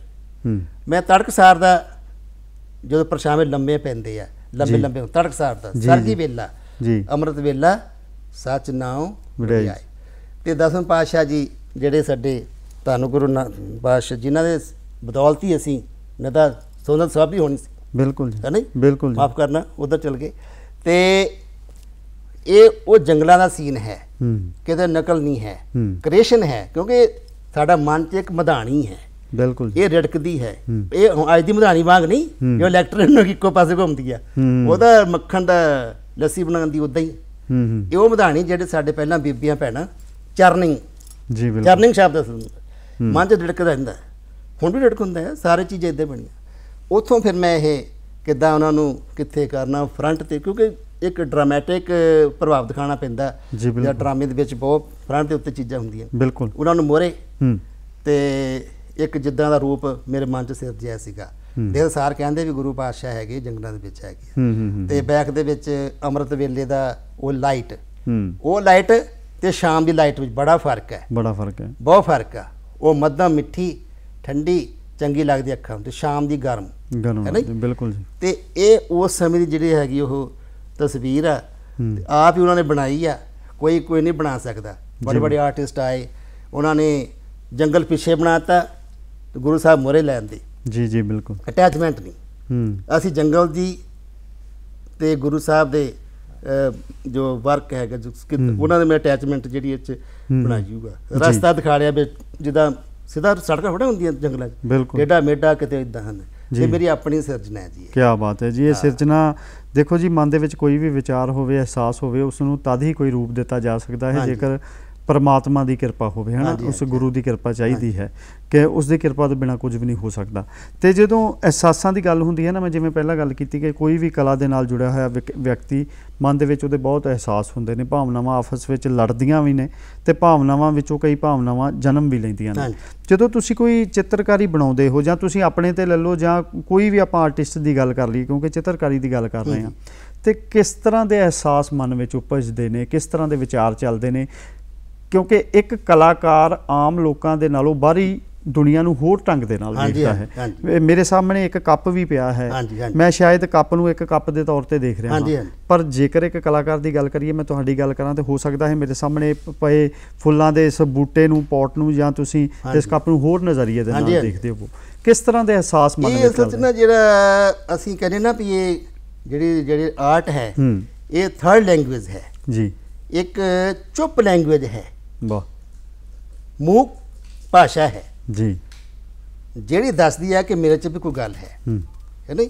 ਮੈਂ ਤੜਕਸਾਰ ਦਾ ਜਦੋਂ ਪਰਛਾਵੇਂ ਲੰਮੇ ਪੈਂਦੇ ਆ ਲੰਮੇ ਲੰਮੇ ਤੜਕਸਾਰ ਦਾ ਸਰਗੀ ਵੇਲਾ ਜੀ ਅੰਮ੍ਰਿਤ ਵੇਲਾ ਸੱਚ ਨਾਉ ਵਿੜਾਈ ਤੇ ਦਸਮ ਪਾਤਸ਼ਾਹ ਜੀ ਜਿਹੜੇ ਸਾਡੇ ਤੁਹਾਨੂੰ ਗੁਰੂ ਪਾਤਸ਼ਾਹ ਜਿਨ੍ਹਾਂ ਦੇ ਬਦੌਲਤ ਹੀ ਅਸੀਂ ਨਾ ਸੋਨਤ ਸਾਹਿਬ ਵੀ ਹੋਣੀ ਸੀ ਬਿਲਕੁਲ ਜੀ ਹੈ ਨਹੀਂ ਬਿਲਕੁਲ ਜੀ ਮਾਫ ਕਰਨਾ ਉਧਰ ਚਲ ਗਏ ਤੇ ਇਹ ਉਹ ਜੰਗਲਾਂ ਦਾ ਸੀਨ ਹੈ ਕਿਤੇ ਨਕਲ ਨਹੀਂ ਹੈ ਕ੍ਰੀਏਸ਼ਨ ਹੈ ਕਿਉਂਕਿ ਸਾਡਾ ਮਨ 'ਚ ਇੱਕ ਮਧਾਣੀ ਹੈ ਬਿਲਕੁਲ ਇਹ ਰੜਕਦੀ ਹੈ ਇਹ ਅੱਜ ਦੀ ਮਧਾਣੀ ਵਾਂਗ ਨਹੀਂ ਜੋ ਇਲੈਕਟ੍ਰਨ ਨੂੰ ਇੱਕੋ ਪਾਸੇ ਘੁੰਮਦੀ ਆ ਉਹਦਾ ਮੱਖਣ ਦਾ ਲੱਸੀ ਬਣਾਉਣ ਦੀ ਉਦਾਂ ਹੀ ਇਹ ਉਹ ਮਧਾਣੀ ਜਿਹੜੇ ਸਾਡੇ ਪਹਿਲਾਂ ਬੀਬੀਆਂ ਪੈਣਾ ਚਰਨਿੰਗ ਜੀ ਬਿਲਕੁਲ ਚਰਨਿੰਗ ਸ਼ਬਦ ਮਨ 'ਚ ਰੜਕਦਾ ਰਹਿੰਦਾ ਹੁਣ ਵੀ ਰੜਕ ਹੁੰਦਾ ਹੈ ਸਾਰੇ ਚੀਜ਼ਾਂ ਇਦਾਂ ਬਣੀਆਂ ਉਥੋਂ ਫਿਰ ਮੈਂ ਇਹ ਕਿੱਦਾਂ ਉਹਨਾਂ ਨੂੰ ਕਿੱਥੇ ਕਰਨਾ ਫਰੰਟ ਤੇ ਕਿਉਂਕਿ ਇੱਕ ਡਰਾਮੈਟਿਕ ਪ੍ਰਭਾਵ ਦਿਖਾਉਣਾ ਪੈਂਦਾ ਜਾਂ ਡਰਾਮੇ ਦੇ ਵਿੱਚ ਬਹੁਤ ਫਰੰਟ ਦੇ ਉੱਤੇ ਚੀਜ਼ਾਂ ਹੁੰਦੀਆਂ ਬਿਲਕੁਲ ਉਹਨਾਂ ਨੂੰ ਮੋਰੇ ਤੇ ਇੱਕ ਜਿੱਦਾਂ ਦਾ ਰੂਪ ਮੇਰੇ ਮਨ 'ਚ ਸਿਰਜਿਆ ਸੀਗਾ ਦੇ ਸਾਰ ਕਹਿੰਦੇ ਵੀ ਗੁਰੂ ਪਾਤਸ਼ਾਹ ਹੈਗੇ ਜੰਗਲਾਂ ਦੇ ਵਿੱਚ ਹੈਗੇ ਤੇ ਬੈਕ ਦੇ ਵਿੱਚ ਅੰਮ੍ਰਿਤ ਵੇਲੇ ਦਾ ਉਹ ਲਾਈਟ ਉਹ ਲਾਈਟ ਤੇ ਸ਼ਾਮ ਦੀ ਲਾਈਟ ਵਿੱਚ ਬੜਾ ਫਰਕ ਹੈ ਬੜਾ ਫਰਕ ਹੈ ਬਹੁਤ ਫਰਕ ਆ ਉਹ ਮੱਧਮ ਮਿੱਠੀ ਠੰਡੀ ਚੰਗੀ ਲੱਗਦੀ ਅੱਖਾਂ ਤੇ ਸ਼ਾਮ ਦੀ ਗਰਮ ਹੈ ਨਾ ਬਿਲਕੁਲ ਜੀ ਤੇ ਇਹ ਉਸ ਸਮੇਂ ਦੀ ਜਿਹੜੀ ਹੈਗੀ ਉਹ ਤਸਵੀਰ ਆ ਆਪ ਹੀ ਉਹਨਾਂ ਨੇ ਬਣਾਈ ਆ ਕੋਈ ਕੋਈ ਨਹੀਂ ਬਣਾ ਸਕਦਾ ਬੜੇ ਬੜੇ ਆਰਟਿਸਟ ਆਏ ਉਹਨਾਂ ਨੇ ਜੰਗਲ ਪਿੱਛੇ ਬਣਾਤਾ ਗੁਰੂ ਸਾਹਿਬ ਮੋਰੇ ਲੈਣ ਦੀ ਜੀ ਜੀ ਬਿਲਕੁਲ ਅਟੈਚਮੈਂਟ ਨਹੀਂ ਹੂੰ ਅਸੀਂ ਜੰਗਲ ਦੀ ਤੇ ਗੁਰੂ ਸਾਹਿਬ ਦੇ ਜੋ ਵਰਕ ਹੈਗਾ ਉਹਨਾਂ ਦੇ ਮੈਂ ਅਟੈਚਮੈਂਟ ਜਿਹੜੀ ਇਹ ਚ ਬਣਾਈਊਗਾ ਰਸਤਾ ਦਿਖਾ ਲਿਆ ਵੀ ਜਿੱਦਾਂ ਸਿੱਧਾ ਸੜਕਾਂ ਥੋੜਾ ਹੁੰਦੀਆਂ ਜੰਗਲਾਂ 'ਚ ਡੇਡਾ ਮੇਡਾ ਕਿਤੇ ਇਦਾਂ ਹਨ ਇਹ ਮੇਰੀ ਆਪਣੀ ਸਿਰਜਣਾ ਹੈ ਜੀ ਕੀ ਬਾਤ ਹੈ ਜੀ ਇਹ ਸਿਰਜਣਾ ਦੇਖੋ ਜੀ ਮਨ ਦੇ ਵਿੱਚ ਕੋਈ ਵੀ ਵਿਚਾਰ ਹੋਵੇ ਅਹਿਸਾਸ ਹੋਵੇ ਉਸ ਨੂੰ ਤਦ ਹੀ ਕੋਈ ਰੂਪ ਦਿੱਤਾ ਜਾ ਸਕਦਾ ਹੈ ਜੇਕਰ ਪਰਮਾਤਮਾ ਦੀ ਕਿਰਪਾ ਹੋਵੇ ਹਨਾ ਉਸ ਗੁਰੂ ਦੀ ਕਿਰਪਾ ਚਾਹੀਦੀ ਹੈ ਕਿ ਉਸ ਦੀ ਕਿਰਪਾ ਤੋਂ ਬਿਨਾ ਕੁਝ ਵੀ ਨਹੀਂ ਹੋ ਸਕਦਾ ਤੇ ਜਦੋਂ ਅਹਿਸਾਸਾਂ ਦੀ ਗੱਲ ਹੁੰਦੀ ਹੈ ਨਾ ਮੈਂ ਜਿਵੇਂ ਪਹਿਲਾਂ ਗੱਲ ਕੀਤੀ ਕਿ ਕੋਈ ਵੀ ਕਲਾ ਦੇ ਨਾਲ ਜੁੜਿਆ ਹੋਇਆ ਵਿਅਕਤੀ ਮਨ ਦੇ ਵਿੱਚ ਉਹਦੇ ਬਹੁਤ ਅਹਿਸਾਸ ਹੁੰਦੇ ਨੇ ਭਾਵਨਾਵਾਂ ਆਫਸ ਵਿੱਚ ਲੜਦੀਆਂ ਵੀ ਨੇ ਤੇ ਭਾਵਨਾਵਾਂ ਵਿੱਚੋਂ ਕਈ ਭਾਵਨਾਵਾਂ ਜਨਮ ਵੀ ਲੈਂਦੀਆਂ ਨੇ ਜਦੋਂ ਤੁਸੀਂ ਕੋਈ ਚਿੱਤਰਕਾਰੀ ਬਣਾਉਂਦੇ ਹੋ ਜਾਂ ਤੁਸੀਂ ਆਪਣੇ ਤੇ ਲੈ ਲਓ ਜਾਂ ਕੋਈ ਵੀ ਆਪਾਂ ਆਰਟਿਸਟ ਦੀ ਗੱਲ ਕਰ ਲਈਏ ਕਿਉਂਕਿ ਚਿੱਤਰਕਾਰੀ ਦੀ ਗੱਲ ਕਰ ਰਹੇ ਹਾਂ ਤੇ ਕਿਸ ਤਰ੍ਹਾਂ ਦੇ ਅਹਿਸਾਸ ਮਨ ਵਿੱਚ ਉਪਜਦੇ ਨੇ ਕਿਸ ਤਰ੍ਹਾਂ ਦੇ ਵਿਚਾਰ ਚੱਲਦੇ ਨੇ ਕਿਉਂਕਿ ਇੱਕ ਕਲਾਕਾਰ ਆਮ ਲੋਕਾਂ ਦੇ ਨਾਲੋਂ ਬਾਹਰੀ ਦੁਨੀਆ ਨੂੰ ਹੋਰ ਢੰਗ ਦੇ ਨਾਲ ਦੇਖਦਾ ਹੈ ਮੇਰੇ ਸਾਹਮਣੇ ਇੱਕ ਕੱਪ ਵੀ ਪਿਆ ਹੈ ਮੈਂ ਸ਼ਾਇਦ ਕੱਪ ਨੂੰ ਇੱਕ ਕੱਪ ਦੇ ਤੌਰ ਤੇ ਦੇਖ ਰਿਹਾ ਹਾਂ ਪਰ ਜੇਕਰ ਇੱਕ ਕਲਾਕਾਰ ਦੀ ਗੱਲ ਕਰੀਏ ਮੈਂ ਤੁਹਾਡੀ ਗੱਲ ਕਰਾਂ ਤੇ ਹੋ ਸਕਦਾ ਹੈ ਮੇਰੇ ਸਾਹਮਣੇ ਪਏ ਫੁੱਲਾਂ ਦੇ ਇਸ ਬੂਟੇ ਨੂੰ ਪੌਟ ਨੂੰ ਜਾਂ ਤੁਸੀਂ ਇਸ ਕੱਪ ਨੂੰ ਹੋਰ ਨਜ਼ਰੀਏ ਦੇ ਨਾਲ ਦੇਖਦੇ ਹੋ ਕਿਸ ਤਰ੍ਹਾਂ ਦੇ ਅਹਿਸਾਸ ਮਨ ਵਿੱਚ ਇਹ ਸੱਚ ਨਾ ਜਿਹੜਾ ਅਸੀਂ ਕਹਿੰਦੇ ਨਾ ਵੀ ਇਹ ਜਿਹੜੀ ਜਿਹੜੀ ਆਰਟ ਹੈ ਇਹ ਥਰਡ ਲੈਂਗੁਏਜ ਹੈ ਜੀ ਇੱਕ ਚੁੱਪ ਲੈਂਗੁਏਜ ਹੈ ਮੂਕ ਭਾਸ਼ਾ ਹੈ ਜੀ ਜਿਹੜੀ ਦੱਸਦੀ ਹੈ ਕਿ ਮੇਰੇ 'ਚ ਵੀ ਕੋਈ ਗੱਲ ਹੈ ਹੈ ਨਹੀਂ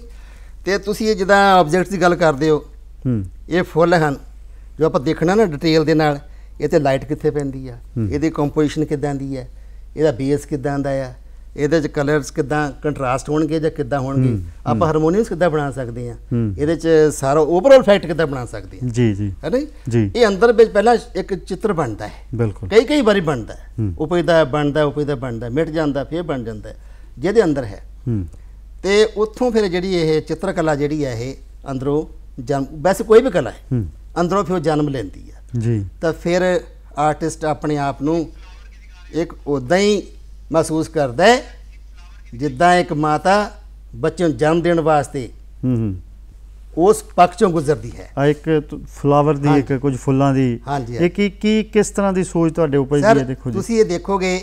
ਤੇ ਤੁਸੀਂ ਇਹ ਜਿੱਦਾਂ ਆਬਜੈਕਟਸ ਦੀ ਗੱਲ ਕਰਦੇ ਹੋ ਇਹ ਫੁੱਲ ਹਨ ਜੋ ਆਪਾਂ ਦੇਖਣਾ ਨਾ ਡਿਟੇਲ ਦੇ ਨਾਲ ਇਹ ਤੇ ਲਾਈਟ ਕਿੱਥੇ ਪੈਂਦੀ ਆ ਇਹਦੀ ਕੰਪੋਜੀਸ਼ਨ ਕਿਦਾਂ ਦੀ ਹੈ ਇਹਦਾ ਬੇਸ ਕਿਦਾਂ ਦਾ ਆ ਇਹਦੇ ਚ ਕਲਰਸ ਕਿਦਾਂ ਕੰਟਰਾਸਟ ਹੋਣਗੇ ਜਾਂ ਕਿਦਾਂ ਹੋਣਗੇ ਆਪਾਂ ਹਾਰਮੋਨੀਅਸ ਕਿਦਾਂ ਬਣਾ ਸਕਦੇ ਆ ਇਹਦੇ ਚ ਸਾਰਾ ਓਵਰਆਲ ਫੈਕਟ ਕਿਦਾਂ ਬਣਾ ਸਕਦੇ ਆ ਜੀ ਜੀ ਹੈ ਨਹੀਂ ਇਹ ਅੰਦਰ ਵਿੱਚ ਪਹਿਲਾਂ ਇੱਕ ਚਿੱਤਰ ਬਣਦਾ ਹੈ ਬਿਲਕੁਲ ਕਈ ਕਈ ਵਾਰੀ ਬਣਦਾ ਹੈ ਉਪਜਦਾ ਬਣਦਾ ਉਪਜਦਾ ਬਣਦਾ ਮਿਟ ਜਾਂਦਾ ਫੇਰ ਬਣ ਜਾਂਦਾ ਜਿਹਦੇ ਅੰਦਰ ਹੈ ਤੇ ਉੱਥੋਂ ਫਿਰ ਜਿਹੜੀ ਇਹ ਚਿੱਤਰਕਲਾ ਜਿਹੜੀ ਹੈ ਇਹ ਅੰਦਰੋਂ ਜਨ ਵੈਸੇ ਕੋਈ ਵੀ ਕਲਾ ਹੈ ਅੰਦਰੋਂ ਫਿਰ ਜਨਮ ਲੈਂਦੀ ਹੈ ਜੀ ਤਾਂ ਫਿਰ ਆਰਟਿਸਟ ਆਪਣੇ ਆਪ ਨੂੰ ਇੱਕ ਉਦਾਂ ਹੀ ਮਹਿਸੂਸ ਕਰਦਾ ਹੈ ਜਿੱਦਾਂ ਇੱਕ ਮਾਤਾ ਬੱਚੇ ਨੂੰ ਜਨਮ ਦੇਣ ਵਾਸਤੇ ਹੂੰ ਉਸ ਪੱਖ ਚੋਂ ਗੁਜ਼ਰਦੀ ਹੈ ਆ ਇੱਕ ਫਲਾਵਰ ਦੀ ਇੱਕ ਕੁਝ ਫੁੱਲਾਂ ਦੀ ਇਹ ਕੀ ਕੀ ਕਿਸ ਤਰ੍ਹਾਂ ਦੀ ਸੋਚ ਤੁਹਾਡੇ ਉੱਪਰ ਜੀ ਦੇਖੋ ਜੀ ਤੁਸੀਂ ਇਹ ਦੇਖੋਗੇ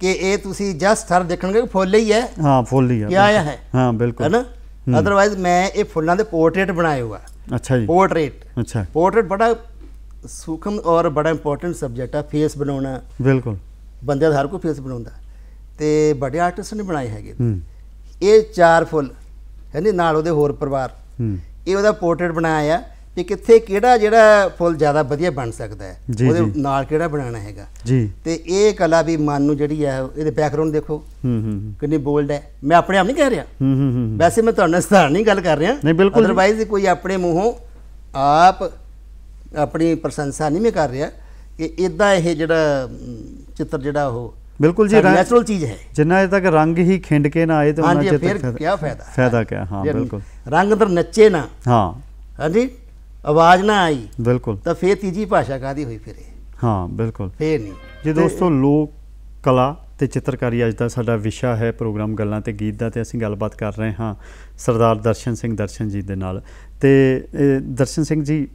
ਕਿ ਇਹ ਤੁਸੀਂ ਜਸਟ ਸਰ ਦੇਖਣਗੇ ਕਿ ਫੁੱਲ ਹੀ ਹੈ ਹਾਂ ਫੁੱਲ ਹੀ ਹੈ ਕੀ ਆਇਆ ਹੈ ਹਾਂ ਬਿਲਕੁਲ ਹੈ ਨਾ ਅਦਰਵਾਇਜ਼ ਮੈਂ ਇਹ ਫੁੱਲਾਂ ਦੇ ਪੋਰਟਰੇਟ ਬਣਾਏ ਹੋਆ ਅੱਛਾ ਜੀ ਪੋਰਟਰੇਟ ਅੱਛਾ ਪੋਰਟਰੇਟ ਬੜਾ ਸੂਖਮ ਔਰ ਬੜਾ ਇੰਪੋਰਟੈਂਟ ਸਬਜੈਕਟ ਆ ਫੇਸ ਬਣਾਉਣਾ ਬਿਲਕੁਲ ਬੰਦੇ ਦਾ ਹਰ ਕੋਈ ਫੇਸ ਬਣਾਉਂਦਾ ਤੇ ਵੱਡੇ ਆਰਟਿਸਟ ਨੇ ਬਣਾਏ ਹੈਗੇ ਇਹ ਚਾਰ ਫੁੱਲ ਹੈ ਨਹੀਂ ਨਾਲ ਉਹਦੇ ਹੋਰ ਪਰਿਵਾਰ ਇਹ ਉਹਦਾ ਪੋਰਟਰੇਟ ਬਣਾਇਆ ਕਿ ਕਿੱਥੇ ਕਿਹੜਾ ਜਿਹੜਾ ਫੁੱਲ ਜ਼ਿਆਦਾ ਵਧੀਆ ਬਣ ਸਕਦਾ ਹੈ ਉਹਦੇ ਨਾਲ ਕਿਹੜਾ ਬਣਾਉਣਾ ਹੈਗਾ ਜੀ ਤੇ ਇਹ ਕਲਾ ਵੀ ਮਨ ਨੂੰ ਜਿਹੜੀ ਹੈ ਇਹਦੇ ਬੈਕਗ੍ਰਾਉਂਡ ਦੇਖੋ ਹੂੰ ਹੂੰ ਕਿੰਨੀ ਬੋਲਡ ਹੈ ਮੈਂ ਆਪਣੇ ਆਪ ਨਹੀਂ ਕਹਿ ਰਿਹਾ ਹੂੰ ਹੂੰ ਵੈਸੇ ਮੈਂ ਤੁਹਾਨੂੰ ਸਧਾਰਨ ਨਹੀਂ ਗੱਲ ਕਰ ਰਿਹਾ ਨਹੀਂ ਬਿਲਕੁਲ ਅਦਰਵਾਈਜ਼ ਕੋਈ ਆਪਣੇ ਮੂੰਹੋਂ ਆਪ ਆਪਣੀ ਪ੍ਰਸ਼ੰਸਾ ਨਹੀਂ ਮੈਂ ਕਰ ਰਿਹਾ ਕਿ ਇਦਾਂ ਇਹ ਜਿਹੜਾ ਚਿੱਤਰ ਜਿਹੜਾ ਉਹ ਬਿਲਕੁਲ ਜੀ ਨੈਚੁਰਲ ਚੀਜ਼ ਹੈ ਜਿੰਨਾ ਜੇ ਤੱਕ ਰੰਗ ਹੀ ਖਿੰਡ ਕੇ ਨਾ ਆਏ ਤੇ ਉਹਨਾਂ ਚ ਤੱਕ ਕੀ ਫਾਇਦਾ ਫਾਇਦਾ ਕੀ ਹਾਂ ਬਿਲਕੁਲ ਰੰਗ ਅੰਦਰ ਨੱਚੇ ਨਾ ਹਾਂ ਹਾਂਜੀ ਆਵਾਜ਼ ਨਾ ਆਈ ਬਿਲਕੁਲ ਤਾਂ ਫੇਰ ਤੀਜੀ ਭਾਸ਼ਾ ਕਾਦੀ ਹੋਈ ਫਿਰ ਇਹ ਹਾਂ ਬਿਲਕੁਲ ਫੇਰ ਨਹੀਂ ਜੇ ਦੋਸਤੋ ਲੋਕ ਕਲਾ ਤੇ ਚਿੱਤਰਕਾਰੀ ਅੱਜ ਦਾ ਸਾਡਾ ਵਿਸ਼ਾ ਹੈ ਪ੍ਰੋਗਰਾਮ ਗੱਲਾਂ ਤੇ ਗੀਤ ਦਾ ਤੇ ਅਸੀਂ ਗੱਲਬਾਤ ਕਰ ਰਹੇ ਹਾਂ ਸਰਦਾਰ ਦਰਸ਼ਨ ਸਿੰਘ ਦਰਸ਼ਨ ਜੀ ਦੇ ਨਾਲ ਤੇ ਦਰਸ਼ਨ ਸਿੰਘ ਜੀ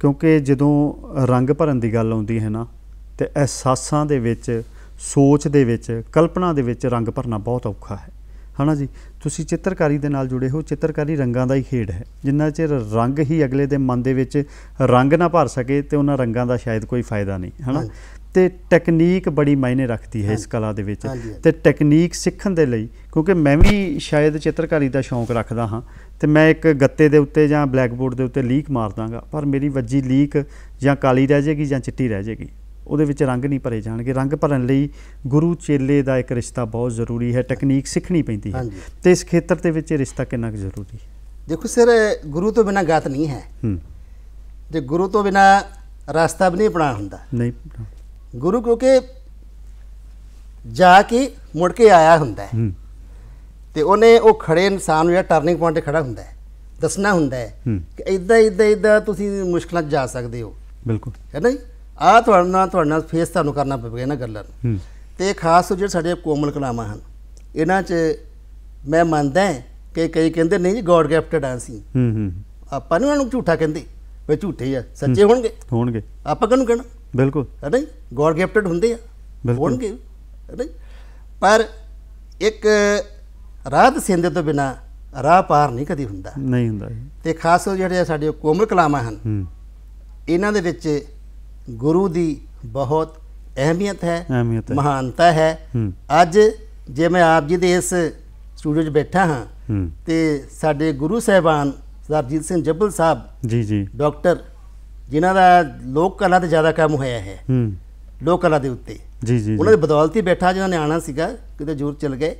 ਕਿਉਂਕਿ ਜਦੋਂ ਰੰਗ ਭਰਨ ਦੀ ਗੱਲ ਆਉਂਦੀ ਹੈ ਨਾ ਤੇ ਅਹਿਸਾਸਾਂ ਦੇ ਵਿੱਚ ਸੋਚ ਦੇ ਵਿੱਚ ਕਲਪਨਾ ਦੇ ਵਿੱਚ ਰੰਗ ਭਰਨਾ ਬਹੁਤ ਔਖਾ ਹੈ ਹਨਾ ਜੀ ਤੁਸੀਂ ਚਿੱਤਰਕਾਰੀ ਦੇ ਨਾਲ ਜੁੜੇ ਹੋ ਚਿੱਤਰਕਾਰੀ ਰੰਗਾਂ ਦਾ ਹੀ ਖੇਡ ਹੈ ਜਿੰਨਾ ਚਿਰ ਰੰਗ ਹੀ ਅਗਲੇ ਦੇ ਮਨ ਦੇ ਵਿੱਚ ਰੰਗ ਨਾ ਭਰ ਸਕੇ ਤੇ ਉਹਨਾਂ ਰੰਗਾਂ ਦਾ ਸ਼ਾਇਦ ਕੋਈ ਫਾਇਦਾ ਨਹੀਂ ਹਨਾ ਤੇ ਟੈਕਨੀਕ ਬੜੀ ਮਾਇਨੇ ਰੱਖਦੀ ਹੈ ਇਸ ਕਲਾ ਦੇ ਵਿੱਚ ਤੇ ਟੈਕਨੀਕ ਸਿੱਖਣ ਦੇ ਲਈ ਕਿਉਂਕਿ ਮੈਂ ਵੀ ਸ਼ਾਇਦ ਚਿੱਤਰਕਾਰੀ ਦਾ ਸ਼ੌਂਕ ਰੱਖਦਾ ਹਾਂ ਤੇ ਮੈਂ ਇੱਕ ਗੱਤੇ ਦੇ ਉੱਤੇ ਜਾਂ ਬਲੈਕਬੋਰਡ ਦੇ ਉੱਤੇ ਲੀਕ ਮਾਰ ਦਾਂਗਾ ਪਰ ਮੇਰੀ ਵੱਜੀ ਲੀਕ ਜਾਂ ਕਾਲੀ ਰਹਿ ਜਾਏਗੀ ਜਾਂ ਚਿੱਟੀ ਰਹਿ ਜਾਏਗੀ ਉਹਦੇ ਵਿੱਚ ਰੰਗ ਨਹੀਂ ਭਰੇ ਜਾਣਗੇ ਰੰਗ ਭਰਨ ਲਈ ਗੁਰੂ ਚੇਲੇ ਦਾ ਇੱਕ ਰਿਸ਼ਤਾ ਬਹੁਤ ਜ਼ਰੂਰੀ ਹੈ ਟੈਕਨੀਕ ਸਿੱਖਣੀ ਪੈਂਦੀ ਹੈ ਤੇ ਇਸ ਖੇਤਰ ਦੇ ਵਿੱਚ ਰਿਸ਼ਤਾ ਕਿੰਨਾ ਕੁ ਜ਼ਰੂਰੀ ਹੈ ਦੇਖੋ ਸਰ ਗੁਰੂ ਤੋਂ ਬਿਨਾ ਗਾਤ ਨਹੀਂ ਹੈ ਜੇ ਗੁਰੂ ਤੋਂ ਬਿਨਾ ਰਸਤਾ ਵੀ ਨਹੀਂ ਪਣਾ ਹੁੰਦਾ ਨਹੀਂ ਗੁਰੂ ਕਿਉਂਕਿ ਜਾ ਕੇ ਮੁੜ ਕੇ ਆਇਆ ਹੁੰਦਾ ਹੈ ਤੇ ਉਹਨੇ ਉਹ ਖੜੇ ਇਨਸਾਨ ਨੂੰ ਜਿਹੜਾ ਟਰਨਿੰਗ ਪੁਆਇੰਟ ਤੇ ਖੜਾ ਹੁੰਦਾ ਹੈ ਦੱਸਣਾ ਹੁੰਦਾ ਹੈ ਕਿ ਇਦਾਂ ਇਦਾਂ ਇਦਾਂ ਤੁਸੀਂ ਮੁਸ਼ਕਲਾਂ 'ਚ ਜਾ ਸਕਦੇ ਹੋ ਬਿਲਕੁਲ ਹੈ ਨਾ ਜੀ ਆ ਤੁਹਾਡਾ ਨਾਲ ਤੁਹਾਡੇ ਨਾਲ ਫੇਸ ਤੁਹਾਨੂੰ ਕਰਨਾ ਪਵੇਗਾ ਇਹਨਾਂ ਗੱਲਾਂ ਨੂੰ ਤੇ ਖਾਸ ਜਿਹੜੇ ਸਾਡੇ ਕੋਮਲ ਕਲਾਮਾਂ ਹਨ ਇਹਨਾਂ 'ਚ ਮੈਂ ਮੰਨਦਾ ਕਿ ਕਈ ਕਹਿੰਦੇ ਨਹੀਂ ਜੀ ਗੋਡ ਗਿਫਟਡ ਆ ਸੀ ਹੂੰ ਹੂੰ ਆਪਾਂ ਨੂੰ ਇਹਨਾਂ ਨੂੰ ਝੂਠਾ ਕਹਿੰਦੇ ਵੇ ਝੂਠੇ ਆ ਸੱਚੇ ਹੋਣਗੇ ਹੋਣਗੇ ਆਪਾਂ ਕਿਹਨੂੰ ਕਹਿਣਾ ਬਿਲਕੁਲ ਹੈ ਨਹੀਂ ਗੋਡ ਗਿਫਟਡ ਹੁੰਦੇ ਆ ਹੋਣਗੇ ਹੈ ਨਹੀਂ ਪਰ ਇੱਕ ਰਾਤ ਸਿੰਦੇ ਤੋਂ ਬਿਨਾ ਰਾਹ ਪਾਰ ਨਹੀਂ ਕਦੀ ਹੁੰਦਾ ਨਹੀਂ ਹੁੰਦਾ ਤੇ ਖਾਸ ਜਿਹੜੇ ਸਾਡੇ ਕੋਮਲ ਕਲਾਮਾਂ ਹਨ ਇਹਨਾਂ ਦੇ ਵਿੱਚ ਗੁਰੂ ਦੀ ਬਹੁਤ ਅਹਿਮੀਅਤ ਹੈ ਮਹਾਨਤਾ ਹੈ ਅੱਜ ਜੇ ਮੈਂ ਆਪ ਜੀ ਦੇ ਇਸ ਸਟੂਡੀਓ 'ਚ ਬੈਠਾ ਹਾਂ ਤੇ ਸਾਡੇ ਗੁਰੂ ਸਹਿਬਾਨ ਸਰਜੀਤ ਸਿੰਘ ਜੱਬਲ ਸਾਹਿਬ ਜੀ ਜੀ ਡਾਕਟਰ ਜਿਨ੍ਹਾਂ ਦਾ ਲੋਕ ਕਲਾ ਤੇ ਜ਼ਿਆਦਾ ਕੰਮ ਹੋਇਆ ਹੈ ਲੋਕ ਕਲਾ ਦੇ ਉੱਤੇ ਜੀ ਜੀ ਉਹਨਾਂ ਦੇ ਬਦੌਲਤੀ ਬੈਠਾ ਜਿਹਨਾਂ ਨੇ ਆਣਾ ਸੀਗਾ ਕਿਤੇ ਜ਼ੋਰ ਚਲ ਗਏ